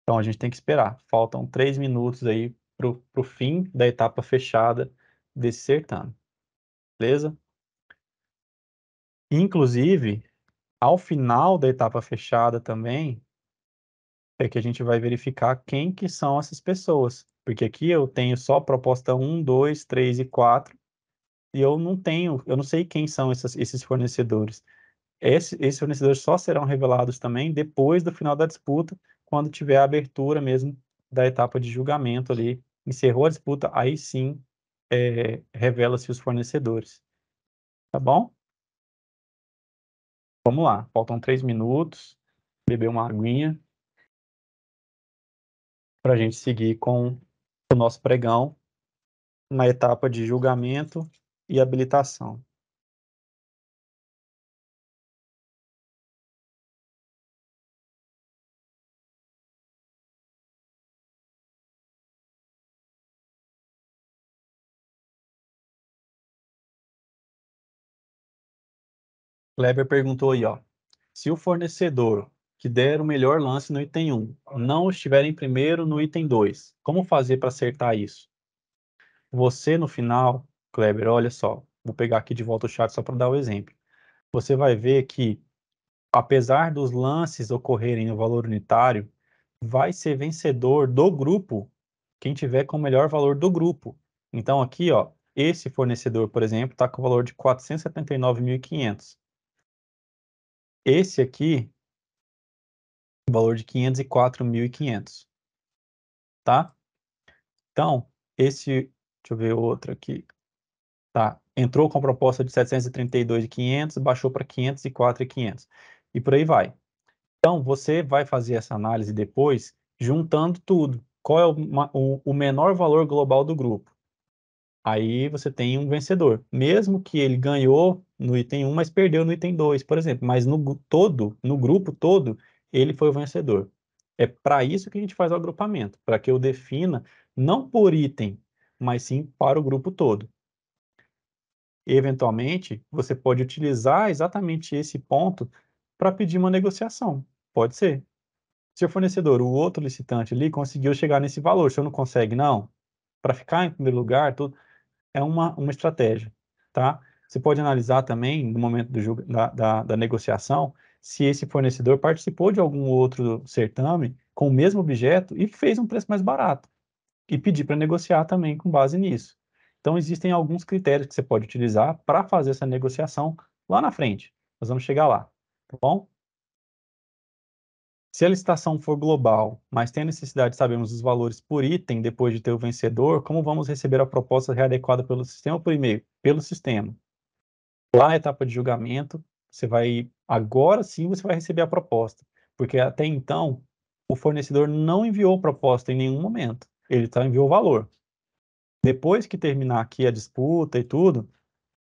Então a gente tem que esperar. Faltam três minutos aí para o fim da etapa fechada desse certame. Beleza? Inclusive, ao final da etapa fechada também, é que a gente vai verificar quem que são essas pessoas. Porque aqui eu tenho só proposta 1, 2, 3 e 4, e eu não tenho, eu não sei quem são essas, esses fornecedores. Esse, esses fornecedores só serão revelados também depois do final da disputa, quando tiver a abertura mesmo da etapa de julgamento ali. Encerrou a disputa, aí sim é, revela-se os fornecedores. Tá bom? Vamos lá, faltam três minutos. Beber uma aguinha. Para a gente seguir com o nosso pregão na etapa de julgamento e habilitação. Kleber perguntou aí, ó. Se o fornecedor que der o melhor lance no item 1 não estiver em primeiro no item 2, como fazer para acertar isso? Você, no final, Kleber, olha só. Vou pegar aqui de volta o chat só para dar o exemplo. Você vai ver que, apesar dos lances ocorrerem no valor unitário, vai ser vencedor do grupo quem tiver com o melhor valor do grupo. Então, aqui, ó, esse fornecedor, por exemplo, está com o valor de 479.500. Esse aqui, valor de 504.500, tá? Então, esse, deixa eu ver outro aqui, tá? Entrou com a proposta de 732.500, baixou para 504.500 e por aí vai. Então, você vai fazer essa análise depois juntando tudo. Qual é o, o menor valor global do grupo? Aí você tem um vencedor. Mesmo que ele ganhou no item 1, mas perdeu no item 2, por exemplo. Mas no todo, no grupo todo, ele foi o vencedor. É para isso que a gente faz o agrupamento, para que eu defina não por item, mas sim para o grupo todo. Eventualmente, você pode utilizar exatamente esse ponto para pedir uma negociação. Pode ser. Se o fornecedor, o outro licitante ali, conseguiu chegar nesse valor, se eu não consegue, não, para ficar em primeiro lugar, tudo, é uma, uma estratégia, tá? Você pode analisar também, no momento do, da, da, da negociação, se esse fornecedor participou de algum outro certame com o mesmo objeto e fez um preço mais barato. E pedir para negociar também com base nisso. Então, existem alguns critérios que você pode utilizar para fazer essa negociação lá na frente. Nós vamos chegar lá, tá bom? Se a licitação for global, mas tem a necessidade de sabermos os valores por item depois de ter o vencedor, como vamos receber a proposta readequada pelo sistema por e-mail? Pelo sistema. Lá a etapa de julgamento, você vai agora sim você vai receber a proposta, porque até então o fornecedor não enviou proposta em nenhum momento. Ele só enviou o valor. Depois que terminar aqui a disputa e tudo,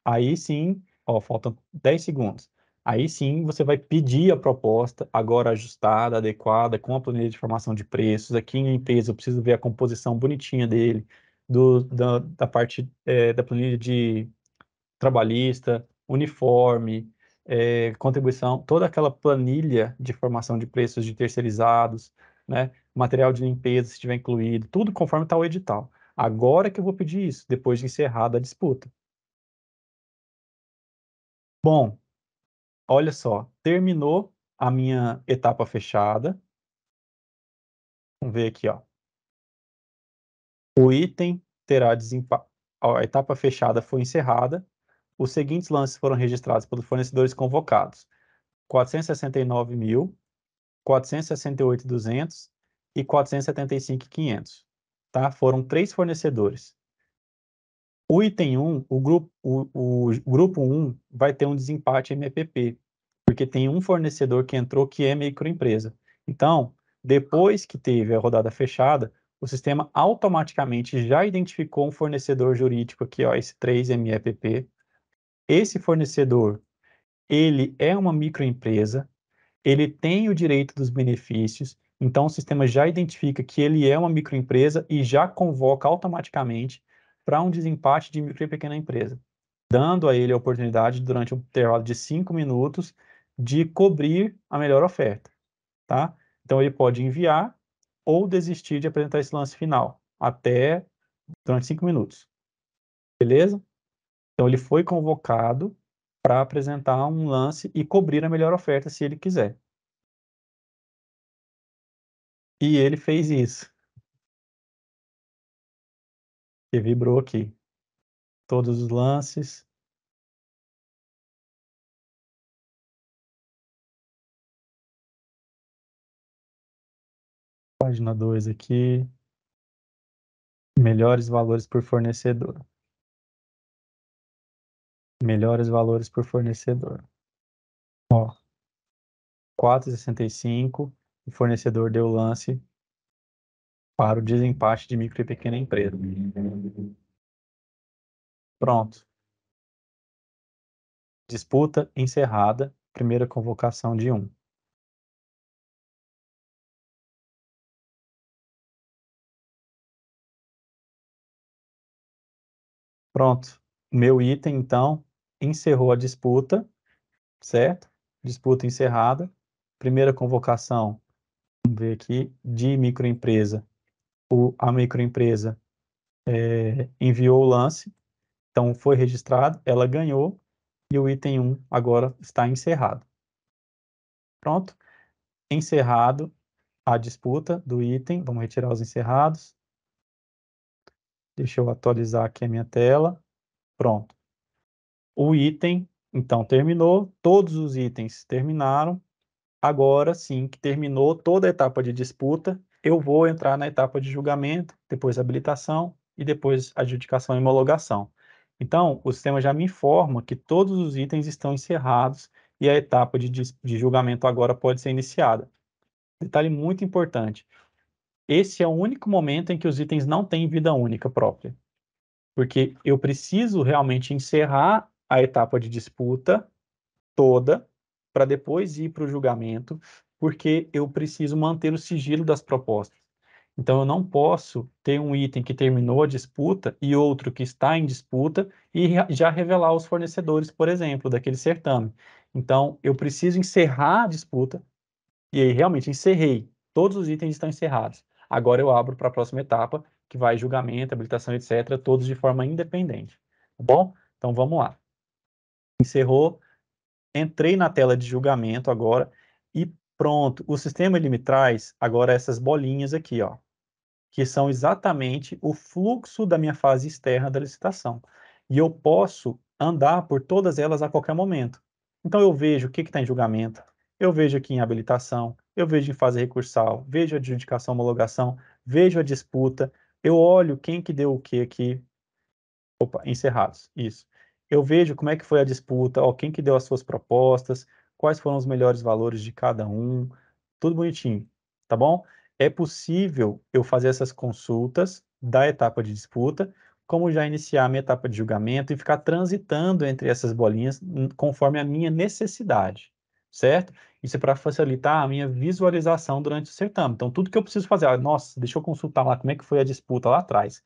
aí sim, ó, faltam 10 segundos. Aí sim você vai pedir a proposta, agora ajustada, adequada, com a planilha de formação de preços. Aqui em empresa eu preciso ver a composição bonitinha dele, do, da, da parte é, da planilha de trabalhista, uniforme, é, contribuição, toda aquela planilha de formação de preços de terceirizados, né, material de limpeza se tiver incluído, tudo conforme está o edital. Agora que eu vou pedir isso, depois de encerrada a disputa. Bom, olha só, terminou a minha etapa fechada. Vamos ver aqui, ó. O item terá desempate. A etapa fechada foi encerrada, os seguintes lances foram registrados pelos fornecedores convocados: 469.000, 468.200 e 475.500. Tá? Foram três fornecedores. O item 1, o grupo, o, o, o grupo 1 vai ter um desempate MPP, porque tem um fornecedor que entrou que é microempresa. Então, depois que teve a rodada fechada, o sistema automaticamente já identificou um fornecedor jurídico aqui, ó, esse 3MEPP, esse fornecedor, ele é uma microempresa, ele tem o direito dos benefícios, então o sistema já identifica que ele é uma microempresa e já convoca automaticamente para um desempate de micro e pequena empresa, dando a ele a oportunidade, durante um intervalo de cinco minutos, de cobrir a melhor oferta. Tá? Então, ele pode enviar ou desistir de apresentar esse lance final, até durante cinco minutos. Beleza? Então ele foi convocado para apresentar um lance e cobrir a melhor oferta se ele quiser. E ele fez isso. E vibrou aqui. Todos os lances. Página 2 aqui. Melhores valores por fornecedor. Melhores valores por fornecedor. Ó, 4,65. O fornecedor deu lance para o desempate de micro e pequena empresa. Pronto. Disputa encerrada. Primeira convocação de um. Pronto. Meu item, então, encerrou a disputa, certo? Disputa encerrada. Primeira convocação, vamos ver aqui, de microempresa. O, a microempresa é, enviou o lance, então foi registrado, ela ganhou e o item 1 agora está encerrado. Pronto? Encerrado a disputa do item, vamos retirar os encerrados. Deixa eu atualizar aqui a minha tela. Pronto. O item, então, terminou, todos os itens terminaram. Agora sim que terminou toda a etapa de disputa, eu vou entrar na etapa de julgamento, depois habilitação e depois adjudicação e homologação. Então, o sistema já me informa que todos os itens estão encerrados e a etapa de, de julgamento agora pode ser iniciada. Detalhe muito importante: esse é o único momento em que os itens não têm vida única própria. Porque eu preciso realmente encerrar a etapa de disputa toda para depois ir para o julgamento, porque eu preciso manter o sigilo das propostas. Então, eu não posso ter um item que terminou a disputa e outro que está em disputa e já revelar os fornecedores, por exemplo, daquele certame. Então, eu preciso encerrar a disputa, e aí realmente encerrei. Todos os itens estão encerrados. Agora eu abro para a próxima etapa, que vai julgamento, habilitação, etc., todos de forma independente. Tá bom? Então, vamos lá encerrou, entrei na tela de julgamento agora e pronto, o sistema ele me traz agora essas bolinhas aqui, ó, que são exatamente o fluxo da minha fase externa da licitação. E eu posso andar por todas elas a qualquer momento. Então eu vejo o que está em julgamento, eu vejo aqui em habilitação, eu vejo em fase recursal, vejo a adjudicação, homologação, vejo a disputa, eu olho quem que deu o que aqui. Opa, encerrados, isso eu vejo como é que foi a disputa, ó, quem que deu as suas propostas, quais foram os melhores valores de cada um, tudo bonitinho, tá bom? É possível eu fazer essas consultas da etapa de disputa, como já iniciar a minha etapa de julgamento e ficar transitando entre essas bolinhas hum, conforme a minha necessidade, certo? Isso é para facilitar a minha visualização durante o certame. Então, tudo que eu preciso fazer, ah, nossa, deixa eu consultar lá como é que foi a disputa lá atrás.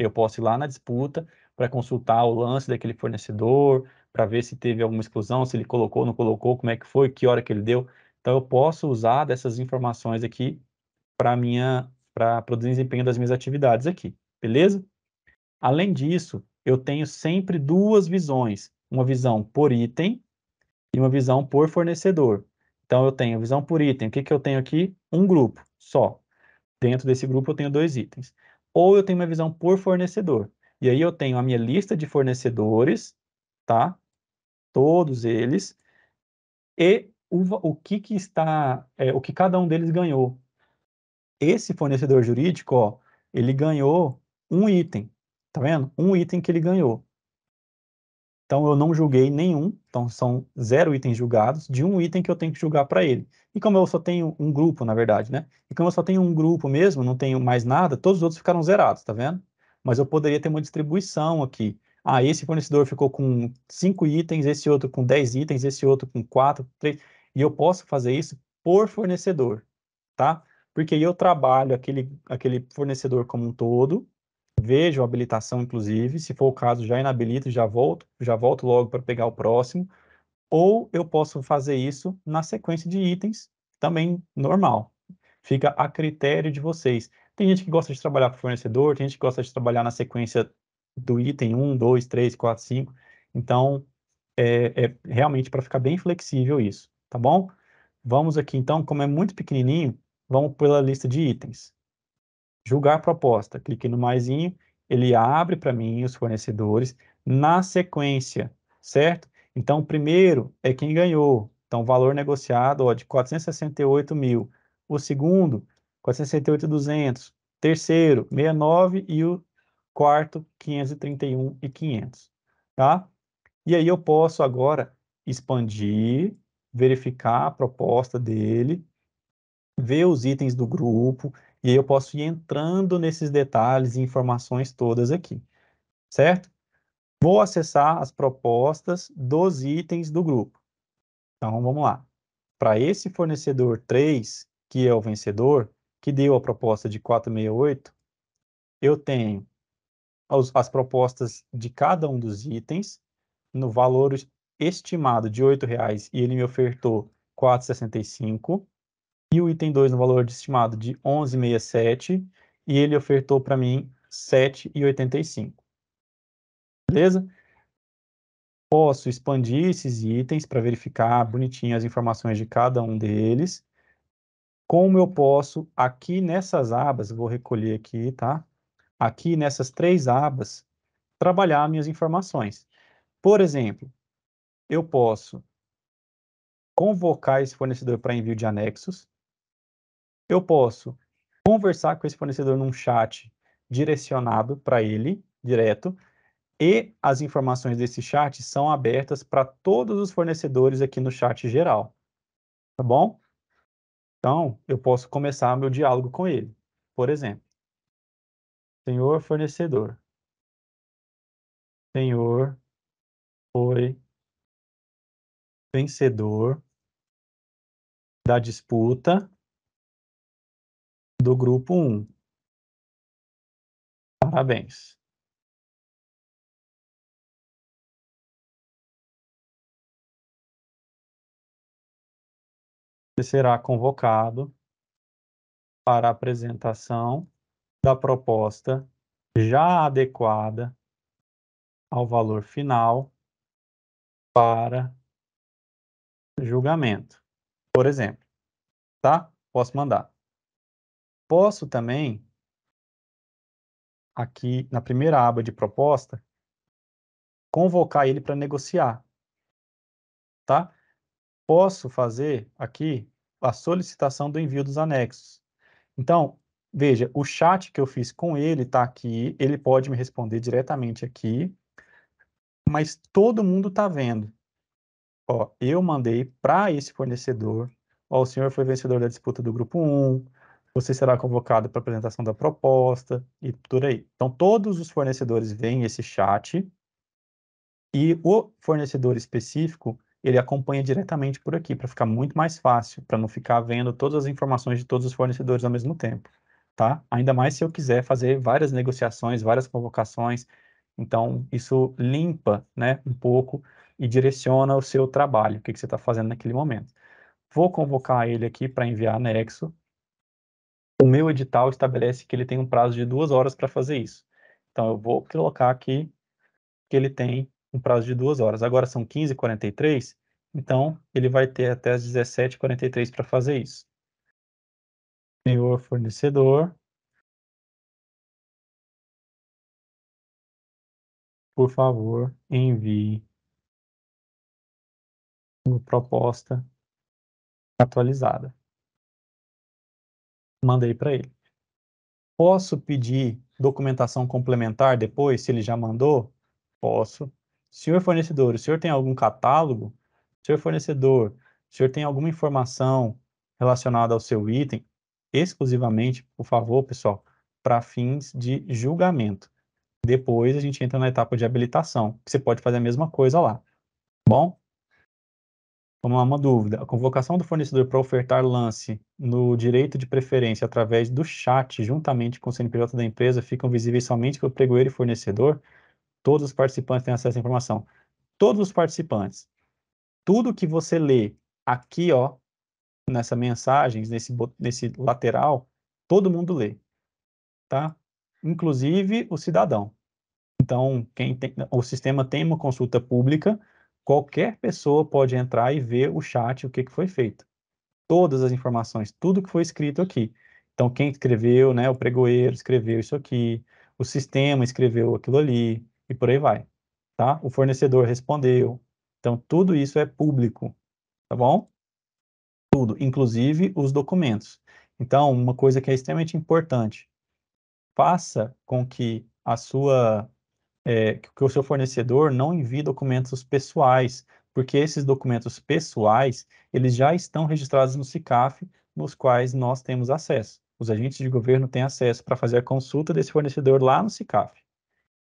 Eu posso ir lá na disputa, para consultar o lance daquele fornecedor, para ver se teve alguma exclusão, se ele colocou, não colocou, como é que foi, que hora que ele deu. Então eu posso usar dessas informações aqui para minha para o desempenho das minhas atividades aqui, beleza? Além disso, eu tenho sempre duas visões, uma visão por item e uma visão por fornecedor. Então eu tenho visão por item, o que, que eu tenho aqui? Um grupo só. Dentro desse grupo eu tenho dois itens. Ou eu tenho uma visão por fornecedor. E aí eu tenho a minha lista de fornecedores, tá? Todos eles. E o, o que, que está, é, o que cada um deles ganhou. Esse fornecedor jurídico, ó, ele ganhou um item, tá vendo? Um item que ele ganhou. Então, eu não julguei nenhum, então são zero itens julgados, de um item que eu tenho que julgar para ele. E como eu só tenho um grupo, na verdade, né? E como eu só tenho um grupo mesmo, não tenho mais nada, todos os outros ficaram zerados, tá vendo? mas eu poderia ter uma distribuição aqui. Ah, esse fornecedor ficou com cinco itens, esse outro com dez itens, esse outro com quatro, três. e eu posso fazer isso por fornecedor, tá? Porque eu trabalho aquele, aquele fornecedor como um todo, vejo a habilitação, inclusive, se for o caso, já inabilito, já volto, já volto logo para pegar o próximo, ou eu posso fazer isso na sequência de itens, também normal. Fica a critério de vocês. Tem gente que gosta de trabalhar com fornecedor, tem gente que gosta de trabalhar na sequência do item 1, 2, 3, 4, 5. Então, é, é realmente para ficar bem flexível isso, tá bom? Vamos aqui, então, como é muito pequenininho, vamos pela lista de itens. Julgar proposta. Clique no maisinho, ele abre para mim os fornecedores na sequência, certo? Então, primeiro é quem ganhou. Então, valor negociado ó, de 468 mil. O segundo 468,200. Terceiro, 69 e o quarto, 531 e 500, tá? E aí eu posso agora expandir, verificar a proposta dele, ver os itens do grupo, e aí eu posso ir entrando nesses detalhes e informações todas aqui, certo? Vou acessar as propostas dos itens do grupo. Então, vamos lá. Para esse fornecedor 3, que é o vencedor, que deu a proposta de 468, eu tenho as, as propostas de cada um dos itens no valor estimado de R$ 8,00 e ele me ofertou 4,65. E o item 2 no valor estimado de 11,67 e ele ofertou para mim 7,85. Beleza? Posso expandir esses itens para verificar bonitinho as informações de cada um deles como eu posso, aqui nessas abas, vou recolher aqui, tá? Aqui nessas três abas, trabalhar minhas informações. Por exemplo, eu posso convocar esse fornecedor para envio de anexos, eu posso conversar com esse fornecedor num chat direcionado para ele, direto, e as informações desse chat são abertas para todos os fornecedores aqui no chat geral, tá bom? Então, eu posso começar meu diálogo com ele. Por exemplo, Senhor fornecedor. Senhor foi vencedor da disputa do grupo 1. Parabéns. Você será convocado para a apresentação da proposta já adequada ao valor final para julgamento, por exemplo, tá? Posso mandar. Posso também, aqui na primeira aba de proposta, convocar ele para negociar, tá? posso fazer aqui a solicitação do envio dos anexos. Então, veja, o chat que eu fiz com ele está aqui, ele pode me responder diretamente aqui, mas todo mundo está vendo. Ó, eu mandei para esse fornecedor, ó, o senhor foi vencedor da disputa do grupo 1, você será convocado para apresentação da proposta e por aí. Então, todos os fornecedores veem esse chat e o fornecedor específico ele acompanha diretamente por aqui, para ficar muito mais fácil, para não ficar vendo todas as informações de todos os fornecedores ao mesmo tempo, tá? Ainda mais se eu quiser fazer várias negociações, várias convocações, então isso limpa, né, um pouco e direciona o seu trabalho, o que, que você está fazendo naquele momento. Vou convocar ele aqui para enviar anexo. O meu edital estabelece que ele tem um prazo de duas horas para fazer isso. Então, eu vou colocar aqui que ele tem um prazo de duas horas. Agora são 15h43, então ele vai ter até as 17h43 para fazer isso. Senhor fornecedor, por favor, envie uma proposta atualizada. Mandei para ele. Posso pedir documentação complementar depois, se ele já mandou? Posso, senhor fornecedor, o senhor tem algum catálogo? Senhor fornecedor, o senhor tem alguma informação relacionada ao seu item? Exclusivamente, por favor, pessoal, para fins de julgamento. Depois a gente entra na etapa de habilitação, que você pode fazer a mesma coisa lá. Bom? Vamos lá, uma dúvida. A convocação do fornecedor para ofertar lance no direito de preferência através do chat, juntamente com o CNPJ da empresa, ficam visíveis somente para o pregoeiro e fornecedor? Todos os participantes têm acesso à informação. Todos os participantes. Tudo que você lê aqui, ó, nessa mensagem, nesse, nesse lateral, todo mundo lê, tá? Inclusive o cidadão. Então, quem tem, o sistema tem uma consulta pública, qualquer pessoa pode entrar e ver o chat, o que, que foi feito. Todas as informações, tudo que foi escrito aqui. Então, quem escreveu, né, o pregoeiro escreveu isso aqui, o sistema escreveu aquilo ali, e por aí vai, tá? O fornecedor respondeu. Então, tudo isso é público, tá bom? Tudo, inclusive os documentos. Então, uma coisa que é extremamente importante, faça com que a sua é, que o seu fornecedor não envie documentos pessoais, porque esses documentos pessoais, eles já estão registrados no SICAF, nos quais nós temos acesso. Os agentes de governo têm acesso para fazer a consulta desse fornecedor lá no SICAF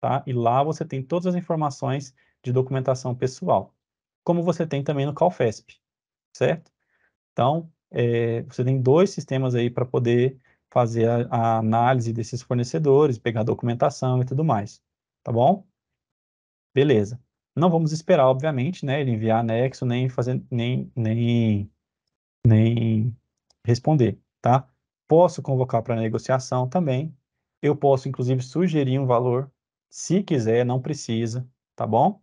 tá? E lá você tem todas as informações de documentação pessoal, como você tem também no Calfesp, certo? Então, é, você tem dois sistemas aí para poder fazer a, a, análise desses fornecedores, pegar documentação e tudo mais, tá bom? Beleza. Não vamos esperar, obviamente, né, ele enviar anexo, nem fazer, nem, nem, nem responder, tá? Posso convocar para negociação também, eu posso, inclusive, sugerir um valor, se quiser, não precisa, tá bom?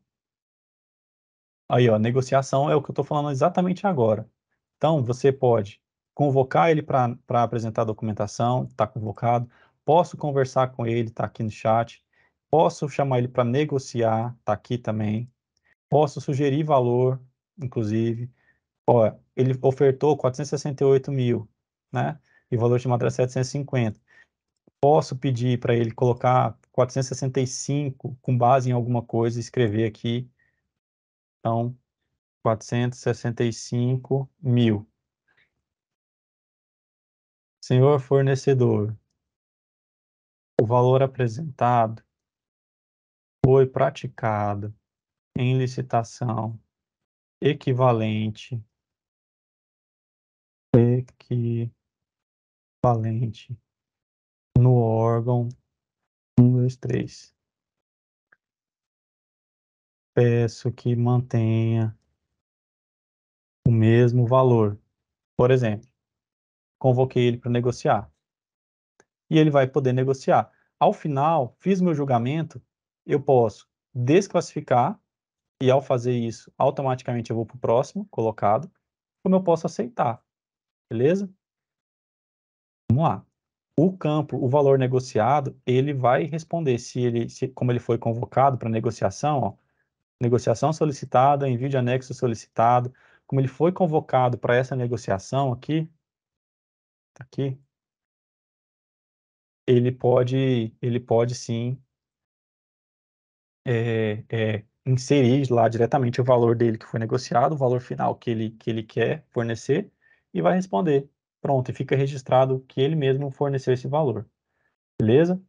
Aí, ó, negociação é o que eu estou falando exatamente agora. Então, você pode convocar ele para apresentar a documentação, está convocado. Posso conversar com ele, está aqui no chat. Posso chamar ele para negociar, está aqui também. Posso sugerir valor, inclusive. Ó, ele ofertou 468 mil, né? E o valor de chamado era 750. Posso pedir para ele colocar 465 com base em alguma coisa escrever aqui. Então, 465 mil. Senhor fornecedor, o valor apresentado foi praticado em licitação equivalente equivalente no órgão um, dois, três. Peço que mantenha o mesmo valor. Por exemplo, convoquei ele para negociar. E ele vai poder negociar. Ao final, fiz meu julgamento, eu posso desclassificar, e ao fazer isso, automaticamente eu vou para o próximo colocado, como eu posso aceitar. Beleza? Vamos lá o campo, o valor negociado, ele vai responder se ele, se, como ele foi convocado para negociação, ó, negociação solicitada, envio de anexo solicitado, como ele foi convocado para essa negociação aqui, aqui, ele pode, ele pode sim é, é, inserir lá diretamente o valor dele que foi negociado, o valor final que ele, que ele quer fornecer e vai responder pronto, e fica registrado que ele mesmo forneceu esse valor. Beleza?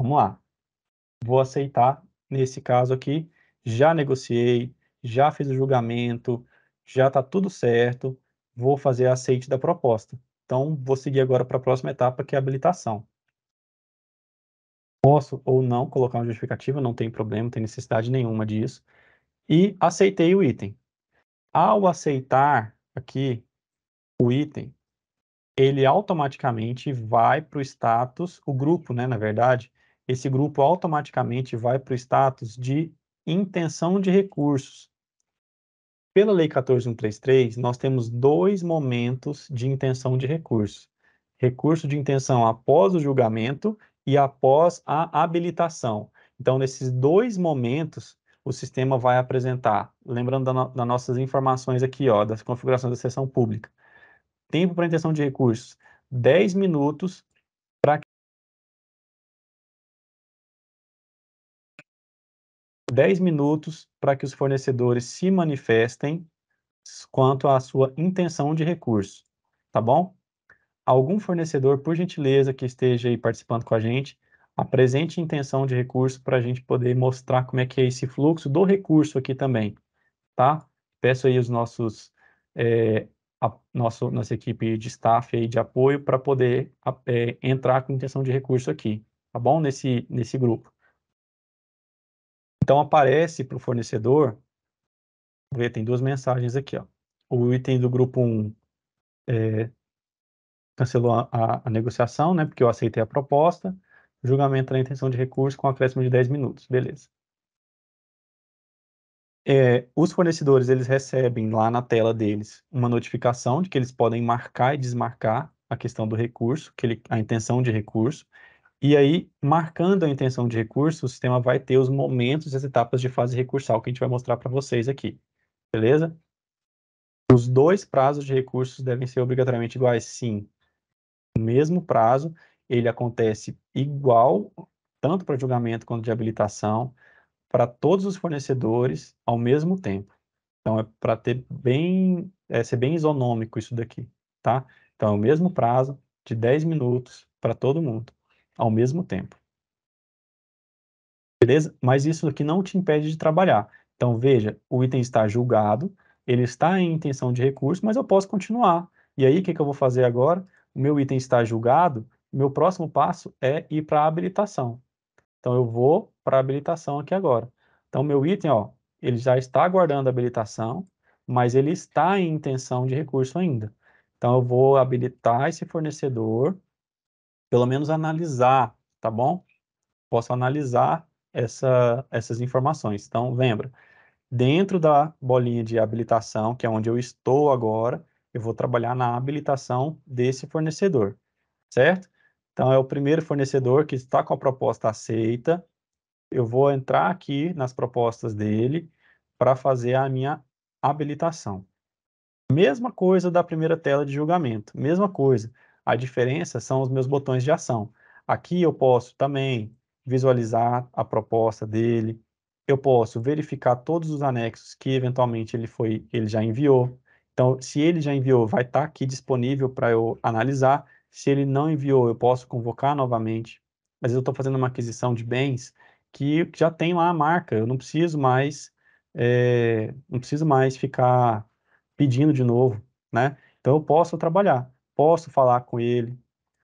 Vamos lá. Vou aceitar nesse caso aqui. Já negociei, já fiz o julgamento, já está tudo certo. Vou fazer aceite da proposta. Então, vou seguir agora para a próxima etapa, que é a habilitação. Posso ou não colocar uma justificativa, não tem problema, não tem necessidade nenhuma disso. E aceitei o item. Ao aceitar aqui o item, ele automaticamente vai para o status, o grupo, né, na verdade, esse grupo automaticamente vai para o status de intenção de recursos. Pela Lei 14133, nós temos dois momentos de intenção de recursos. Recurso de intenção após o julgamento e após a habilitação. Então, nesses dois momentos, o sistema vai apresentar, lembrando da das nossas informações aqui, ó, das configurações da sessão pública, Tempo para intenção de recursos, 10 minutos para 10 minutos para que os fornecedores se manifestem quanto à sua intenção de recurso, tá bom? Algum fornecedor, por gentileza, que esteja aí participando com a gente, apresente intenção de recurso para a gente poder mostrar como é que é esse fluxo do recurso aqui também, tá? Peço aí os nossos é, a nosso, nossa equipe de staff aí de apoio para poder é, entrar com intenção de recurso aqui, tá bom? Nesse, nesse grupo. Então, aparece para o fornecedor, ver, tem duas mensagens aqui, ó. O item do grupo 1 é, cancelou a, a, negociação, né, porque eu aceitei a proposta, julgamento da intenção de recurso com acréscimo de 10 minutos, beleza. É, os fornecedores eles recebem lá na tela deles uma notificação de que eles podem marcar e desmarcar a questão do recurso, que ele, a intenção de recurso. E aí, marcando a intenção de recurso, o sistema vai ter os momentos e as etapas de fase recursal que a gente vai mostrar para vocês aqui. Beleza? Os dois prazos de recursos devem ser obrigatoriamente iguais, sim. O mesmo prazo, ele acontece igual, tanto para julgamento quanto de habilitação para todos os fornecedores ao mesmo tempo. Então, é para ter bem, é, ser bem isonômico isso daqui, tá? Então, é o mesmo prazo de 10 minutos para todo mundo, ao mesmo tempo. Beleza? Mas isso aqui não te impede de trabalhar. Então, veja, o item está julgado, ele está em intenção de recurso, mas eu posso continuar. E aí, o que, que eu vou fazer agora? O meu item está julgado, meu próximo passo é ir para a habilitação. Então, eu vou para a habilitação aqui agora. Então, meu item, ó, ele já está aguardando a habilitação, mas ele está em intenção de recurso ainda. Então, eu vou habilitar esse fornecedor, pelo menos analisar, tá bom? Posso analisar essa, essas informações. Então, lembra, dentro da bolinha de habilitação, que é onde eu estou agora, eu vou trabalhar na habilitação desse fornecedor, certo? Então, é o primeiro fornecedor que está com a proposta aceita. Eu vou entrar aqui nas propostas dele para fazer a minha habilitação. Mesma coisa da primeira tela de julgamento, mesma coisa. A diferença são os meus botões de ação. Aqui eu posso também visualizar a proposta dele, eu posso verificar todos os anexos que eventualmente ele, foi, ele já enviou. Então, se ele já enviou, vai estar tá aqui disponível para eu analisar se ele não enviou, eu posso convocar novamente. Mas eu estou fazendo uma aquisição de bens que já tem lá a marca. Eu não preciso mais, é, não preciso mais ficar pedindo de novo, né? Então eu posso trabalhar, posso falar com ele,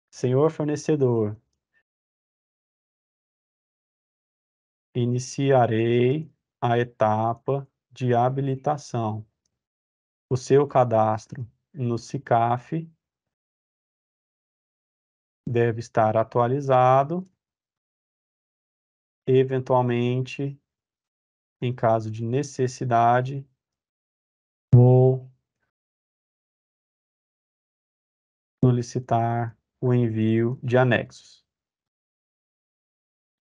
senhor fornecedor. Iniciarei a etapa de habilitação. O seu cadastro no SICAF deve estar atualizado. Eventualmente, em caso de necessidade, vou solicitar o envio de anexos.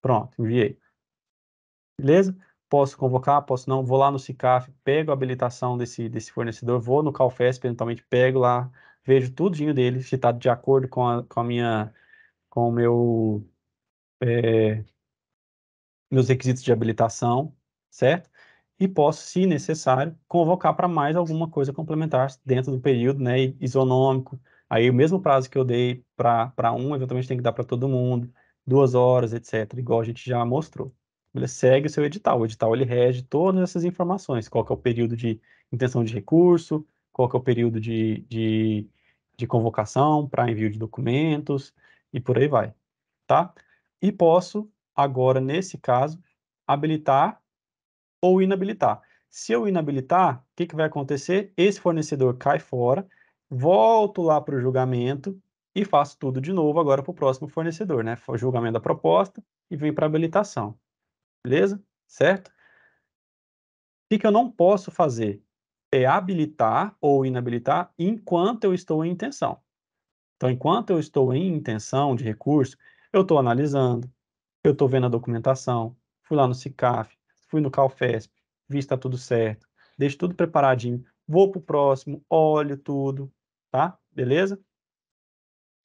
Pronto, enviei. Beleza? Posso convocar, posso não, vou lá no CICAF, pego a habilitação desse, desse fornecedor, vou no CalFESP, eventualmente pego lá vejo tudinho dele, citado tá de acordo com a, com a minha, com o meu, é, meus requisitos de habilitação, certo? E posso, se necessário, convocar para mais alguma coisa complementar dentro do período, né, isonômico. Aí o mesmo prazo que eu dei para um, eventualmente tem que dar para todo mundo, duas horas, etc., igual a gente já mostrou. Ele segue o seu edital. O edital ele rege todas essas informações, qual é o período de intenção de recurso, qual que é o período de, de, de convocação para envio de documentos e por aí vai, tá? E posso agora, nesse caso, habilitar ou inabilitar. Se eu inabilitar, o que, que vai acontecer? Esse fornecedor cai fora, volto lá para o julgamento e faço tudo de novo agora para o próximo fornecedor, né? O julgamento da proposta e vem para habilitação. Beleza? Certo? O que, que eu não posso fazer? é habilitar ou inabilitar enquanto eu estou em intenção. Então, enquanto eu estou em intenção de recurso, eu estou analisando, eu estou vendo a documentação, fui lá no CICAF, fui no CalFESP, vi se está tudo certo, deixo tudo preparadinho, vou para o próximo, olho tudo, tá? Beleza?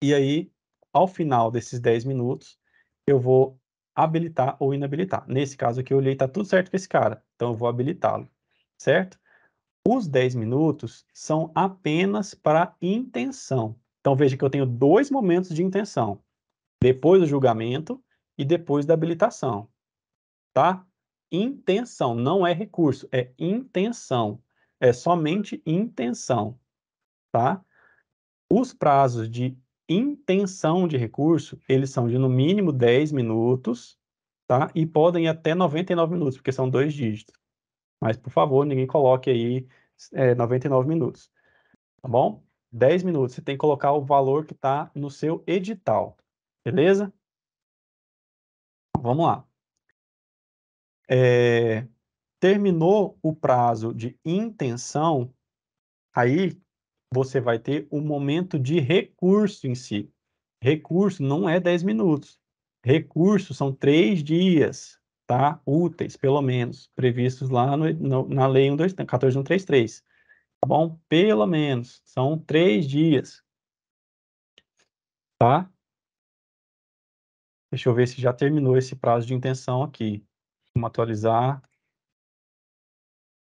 E aí, ao final desses 10 minutos, eu vou habilitar ou inabilitar. Nesse caso aqui, eu olhei, está tudo certo com esse cara, então eu vou habilitá-lo, certo? Os 10 minutos são apenas para intenção. Então veja que eu tenho dois momentos de intenção: depois do julgamento e depois da habilitação. Tá? Intenção não é recurso, é intenção. É somente intenção. Tá? Os prazos de intenção de recurso, eles são de no mínimo 10 minutos, tá? E podem ir até 99 minutos, porque são dois dígitos. Mas, por favor, ninguém coloque aí é, 99 minutos. Tá bom? 10 minutos. Você tem que colocar o valor que está no seu edital. Beleza? Vamos lá. É, terminou o prazo de intenção, aí você vai ter o um momento de recurso em si. Recurso não é 10 minutos. Recurso são três dias tá? Úteis, pelo menos, previstos lá no, no, na Lei 14133, tá bom? Pelo menos, são três dias, tá? Deixa eu ver se já terminou esse prazo de intenção aqui. Vamos atualizar.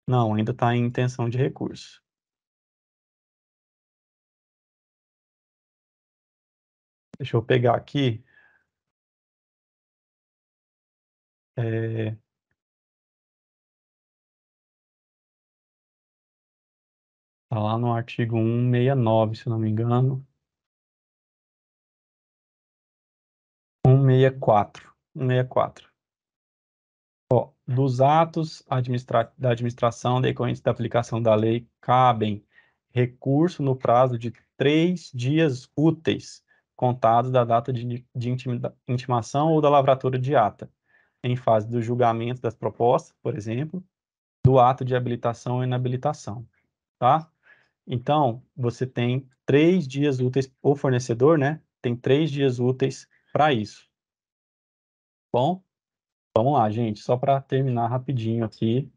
Não, ainda está em intenção de recurso. Deixa eu pegar aqui É, é, tá lá no artigo 169, se não me engano. 164. 164. Ó, dos atos administra da administração decorrentes da aplicação da lei cabem recurso no prazo de três dias úteis, contados da data de, de intimação ou da lavratura de ata, em fase do julgamento das propostas, por exemplo, do ato de habilitação ou inabilitação, tá? Então, você tem três dias úteis, o fornecedor, né, tem três dias úteis para isso. Bom, vamos lá, gente, só para terminar rapidinho aqui.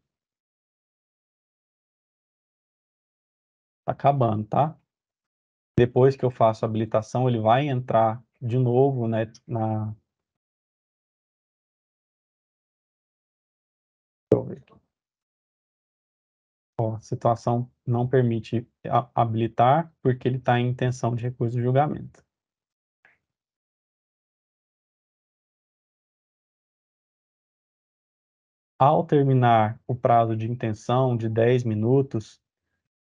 Tá acabando, tá? Depois que eu faço a habilitação, ele vai entrar de novo né, na eu ver Ó, situação não permite habilitar porque ele está em intenção de recurso de julgamento. Ao terminar o prazo de intenção de 10 minutos,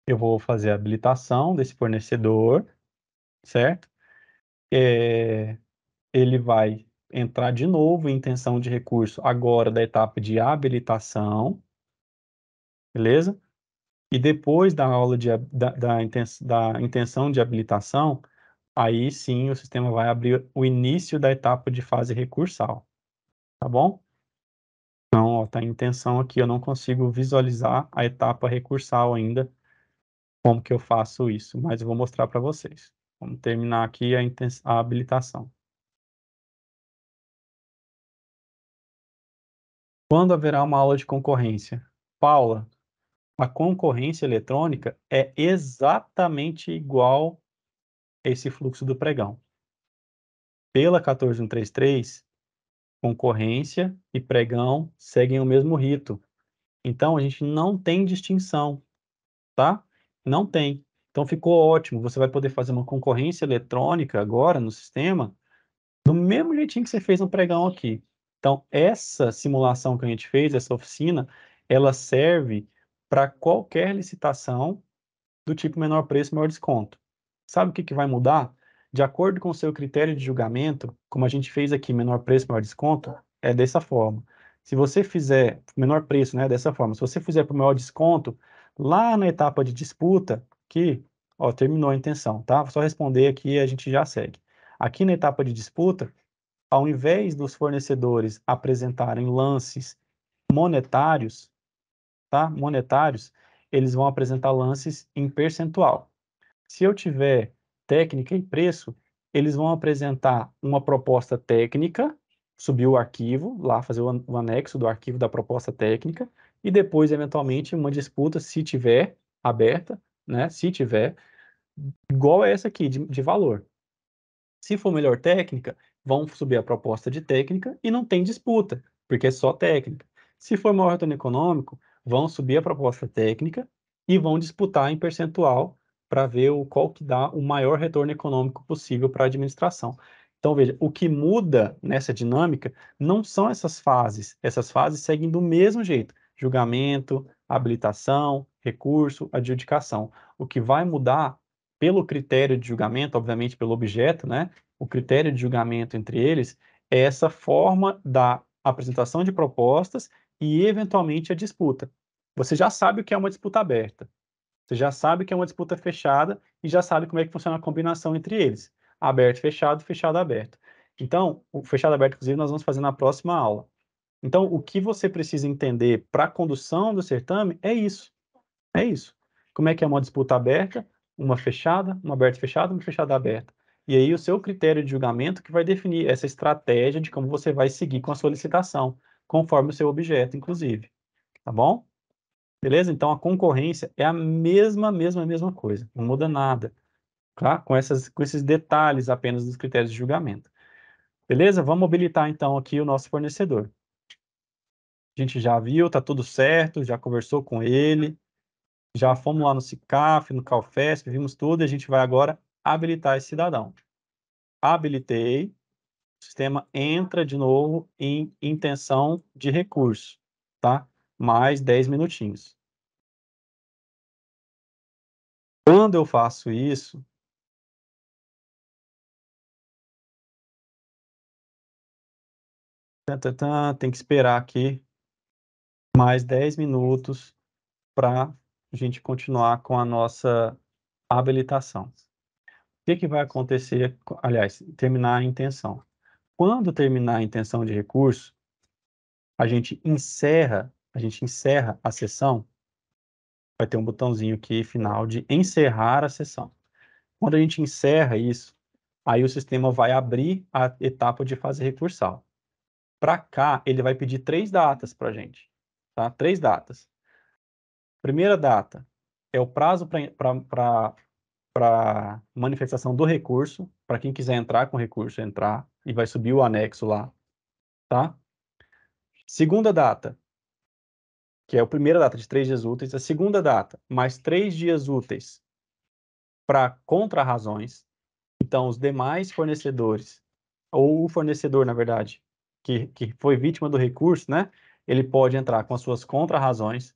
eu vou fazer a habilitação desse fornecedor, certo? É, ele vai entrar de novo em intenção de recurso agora da etapa de habilitação, beleza? E depois da aula de, da, da, intenção, de habilitação, aí sim o sistema vai abrir o início da etapa de fase recursal, tá bom? Então, ó, tá em intenção aqui, eu não consigo visualizar a etapa recursal ainda, como que eu faço isso, mas eu vou mostrar para vocês. Vamos terminar aqui a, a habilitação. Quando haverá uma aula de concorrência? Paula, a concorrência eletrônica é exatamente igual a esse fluxo do pregão. Pela 14133, concorrência e pregão seguem o mesmo rito. Então, a gente não tem distinção, tá? Não tem. Então, ficou ótimo. Você vai poder fazer uma concorrência eletrônica agora no sistema do mesmo jeitinho que você fez no pregão aqui. Então, essa simulação que a gente fez, essa oficina, ela serve para qualquer licitação do tipo menor preço, maior desconto. Sabe o que, que vai mudar? De acordo com o seu critério de julgamento, como a gente fez aqui, menor preço, maior desconto, é dessa forma. Se você fizer menor preço, né, dessa forma, se você fizer para o maior desconto, lá na etapa de disputa, que, ó, terminou a intenção, tá? Vou só responder aqui e a gente já segue. Aqui na etapa de disputa, ao invés dos fornecedores apresentarem lances monetários, tá? Monetários, eles vão apresentar lances em percentual. Se eu tiver técnica e preço, eles vão apresentar uma proposta técnica, subir o arquivo, lá fazer o anexo do arquivo da proposta técnica, e depois, eventualmente, uma disputa, se tiver aberta, né? Se tiver, igual a essa aqui, de, de valor. Se for melhor técnica, vão subir a proposta de técnica e não tem disputa, porque é só técnica. Se for maior retorno econômico, vão subir a proposta técnica e vão disputar em percentual para ver o, qual que dá o maior retorno econômico possível para a administração. Então, veja, o que muda nessa dinâmica não são essas fases. Essas fases seguem do mesmo jeito: julgamento, habilitação, recurso, adjudicação. O que vai mudar pelo critério de julgamento, obviamente pelo objeto, né? o critério de julgamento entre eles é essa forma da apresentação de propostas e, eventualmente, a disputa. Você já sabe o que é uma disputa aberta, você já sabe o que é uma disputa fechada e já sabe como é que funciona a combinação entre eles: aberto, fechado, fechado, aberto. Então, o fechado aberto, inclusive, nós vamos fazer na próxima aula. Então, o que você precisa entender para a condução do certame é isso. É isso. Como é que é uma disputa aberta, uma fechada, uma aberta fechada, uma fechada aberta. E aí o seu critério de julgamento que vai definir essa estratégia de como você vai seguir com a solicitação conforme o seu objeto, inclusive. Tá bom? Beleza? Então a concorrência é a mesma, mesma, mesma coisa. Não muda nada. Tá? Com, essas, com esses detalhes apenas dos critérios de julgamento. Beleza? Vamos habilitar então aqui o nosso fornecedor. A gente já viu, tá tudo certo, já conversou com ele, já fomos lá no CICAF, no CalFESP, vimos tudo e a gente vai agora habilitar esse cidadão. Habilitei, o sistema entra de novo em intenção de recurso, tá? Mais 10 minutinhos. Quando eu faço isso, tem que esperar aqui mais 10 minutos para a gente continuar com a nossa habilitação que, que vai acontecer, aliás, terminar a intenção. Quando terminar a intenção de recurso, a gente encerra, a gente encerra a sessão, vai ter um botãozinho aqui final de encerrar a sessão. Quando a gente encerra isso, aí o sistema vai abrir a etapa de fase recursal. Para cá, ele vai pedir três datas para a gente, tá? Três datas. Primeira data é o prazo para pra para manifestação do recurso, para quem quiser entrar com recurso, entrar, e vai subir o anexo lá, tá? Segunda data, que é a primeira data de três dias úteis, a segunda data, mais três dias úteis para contrarrazões, então os demais fornecedores, ou o fornecedor, na verdade, que, que foi vítima do recurso, né? Ele pode entrar com as suas contrarrazões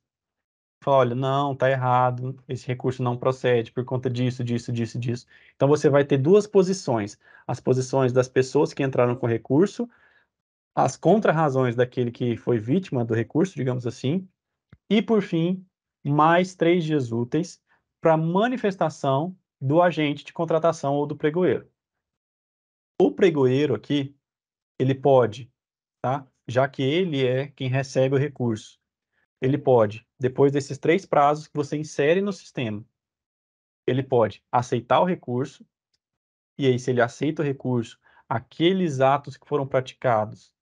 falar, olha, não, tá errado, esse recurso não procede por conta disso, disso, disso, disso. Então você vai ter duas posições, as posições das pessoas que entraram com o recurso, as contrarrazões daquele que foi vítima do recurso, digamos assim, e por fim, mais três dias úteis para manifestação do agente de contratação ou do pregoeiro. O pregoeiro aqui, ele pode, tá? Já que ele é quem recebe o recurso ele pode, depois desses três prazos que você insere no sistema, ele pode aceitar o recurso, e aí, se ele aceita o recurso, aqueles atos que foram praticados,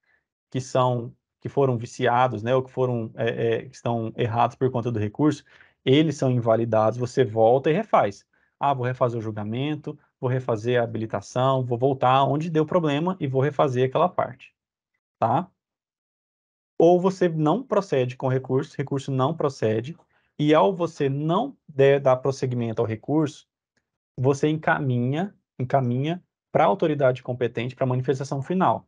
que são que foram viciados, né, ou que foram é, é, que estão errados por conta do recurso, eles são invalidados, você volta e refaz. Ah, vou refazer o julgamento, vou refazer a habilitação, vou voltar onde deu problema e vou refazer aquela parte, tá? ou você não procede com o recurso, recurso não procede, e ao você não der, dar prosseguimento ao recurso, você encaminha, encaminha para a autoridade competente para a manifestação final.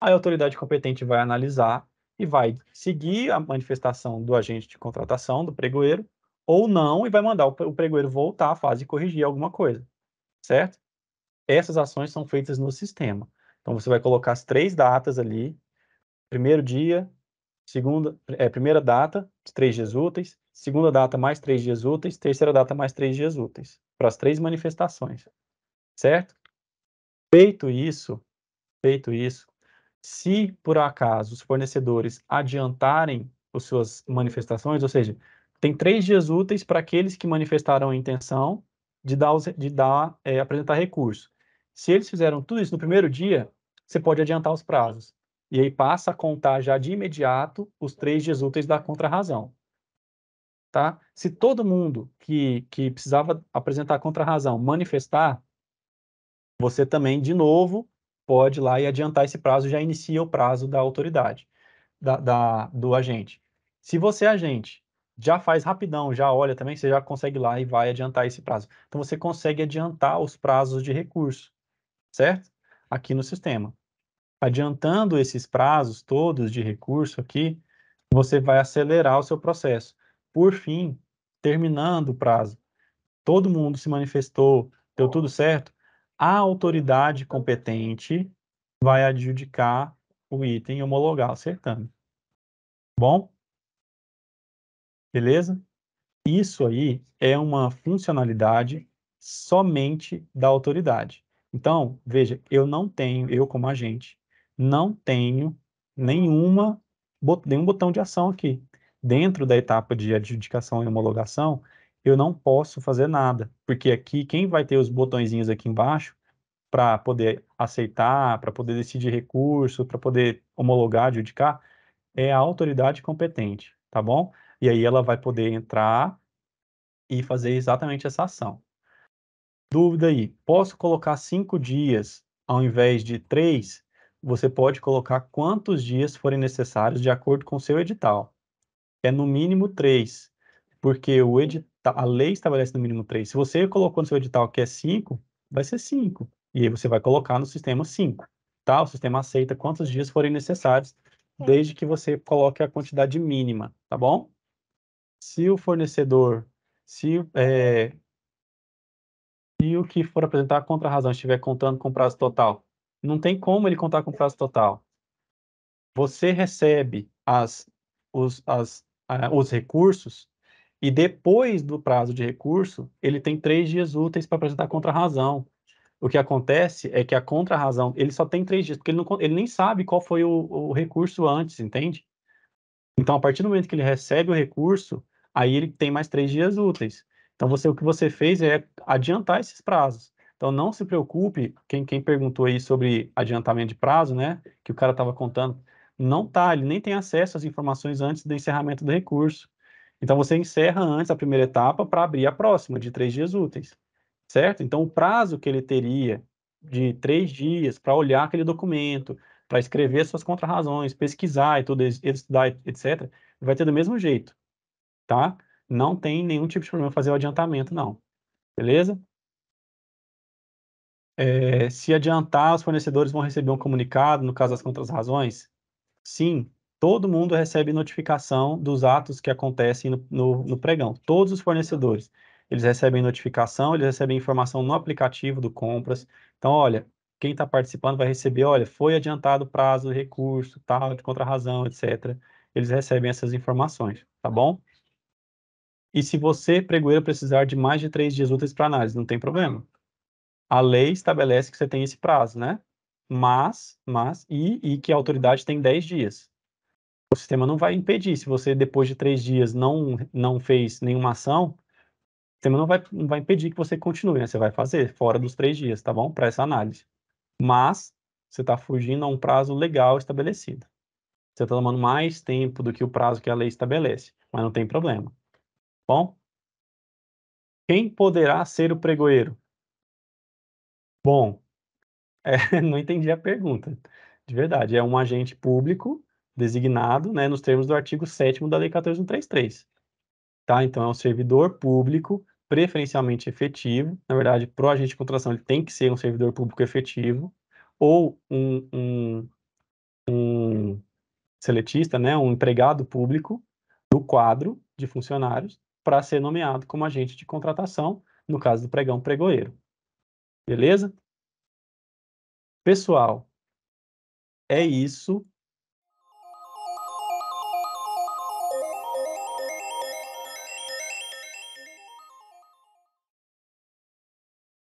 Aí a autoridade competente vai analisar e vai seguir a manifestação do agente de contratação, do pregoeiro, ou não, e vai mandar o pregoeiro voltar à fase e corrigir alguma coisa, certo? Essas ações são feitas no sistema. Então, você vai colocar as três datas ali, primeiro dia, segunda, é, primeira data, três dias úteis, segunda data, mais três dias úteis, terceira data, mais três dias úteis, para as três manifestações, certo? Feito isso, feito isso, se por acaso os fornecedores adiantarem as suas manifestações, ou seja, tem três dias úteis para aqueles que manifestaram a intenção de dar, de dar é, apresentar recurso. Se eles fizeram tudo isso no primeiro dia, você pode adiantar os prazos. E aí passa a contar já de imediato os três dias úteis da contrarrazão. Tá? Se todo mundo que, que precisava apresentar contrarrazão manifestar, você também, de novo, pode ir lá e adiantar esse prazo, já inicia o prazo da autoridade, da, da do agente. Se você é agente, já faz rapidão, já olha também, você já consegue ir lá e vai adiantar esse prazo. Então, você consegue adiantar os prazos de recurso, certo? Aqui no sistema. Adiantando esses prazos todos de recurso aqui, você vai acelerar o seu processo. Por fim, terminando o prazo, todo mundo se manifestou, deu tudo certo, a autoridade competente vai adjudicar o item e homologar o certame. Bom? Beleza? Isso aí é uma funcionalidade somente da autoridade. Então, veja, eu não tenho, eu como agente, não tenho nenhuma, nenhum botão de ação aqui. Dentro da etapa de adjudicação e homologação, eu não posso fazer nada, porque aqui quem vai ter os botõezinhos aqui embaixo para poder aceitar, para poder decidir recurso, para poder homologar, adjudicar, é a autoridade competente, tá bom? E aí ela vai poder entrar e fazer exatamente essa ação. Dúvida aí, posso colocar cinco dias ao invés de três? você pode colocar quantos dias forem necessários de acordo com o seu edital. É no mínimo três, porque o edital, a lei estabelece no mínimo três. Se você colocou no seu edital que é cinco, vai ser cinco. E aí você vai colocar no sistema cinco. Tá? O sistema aceita quantos dias forem necessários, tá. desde que você coloque a quantidade mínima, tá bom? Se o fornecedor, se, é, se o que for apresentar a contrarrazão estiver contando com prazo total não tem como ele contar com prazo total. Você recebe as, os, as, uh, os recursos e depois do prazo de recurso, ele tem três dias úteis para apresentar a contrarrazão. O que acontece é que a contrarrazão, ele só tem três dias, porque ele, não, ele nem sabe qual foi o, o recurso antes, entende? Então, a partir do momento que ele recebe o recurso, aí ele tem mais três dias úteis. Então, você, o que você fez é adiantar esses prazos. Então não se preocupe, quem, quem perguntou aí sobre adiantamento de prazo, né? Que o cara estava contando, não tá, ele nem tem acesso às informações antes do encerramento do recurso. Então você encerra antes a primeira etapa para abrir a próxima de três dias úteis, certo? Então o prazo que ele teria de três dias para olhar aquele documento, para escrever suas contrarrazões, pesquisar e tudo, estudar, etc., vai ter do mesmo jeito, tá? Não tem nenhum tipo de problema fazer o adiantamento, não. Beleza? É, se adiantar, os fornecedores vão receber um comunicado, no caso das contrarrazões? Sim, todo mundo recebe notificação dos atos que acontecem no, no, no, pregão, todos os fornecedores. Eles recebem notificação, eles recebem informação no aplicativo do Compras. Então, olha, quem está participando vai receber, olha, foi adiantado o prazo, recurso, tal, de contrarrazão, etc. Eles recebem essas informações, tá bom? E se você, pregoeiro, precisar de mais de três dias úteis para análise, não tem problema a lei estabelece que você tem esse prazo, né? Mas, mas, e, e que a autoridade tem 10 dias. O sistema não vai impedir. Se você, depois de três dias, não, não fez nenhuma ação, o sistema não vai, não vai impedir que você continue, né? Você vai fazer fora dos três dias, tá bom? Para essa análise. Mas, você está fugindo a um prazo legal estabelecido. Você está tomando mais tempo do que o prazo que a lei estabelece, mas não tem problema. Bom? Quem poderá ser o pregoeiro? Bom, é, [laughs] não entendi a pergunta, de verdade. É um agente público designado, né, nos termos do artigo 7 da Lei 14133. Tá? Então, é um servidor público preferencialmente efetivo. Na verdade, para o agente de contratação, ele tem que ser um servidor público efetivo ou um, um, um seletista, né, um empregado público do quadro de funcionários para ser nomeado como agente de contratação, no caso do pregão pregoeiro. Beleza? Pessoal, é isso.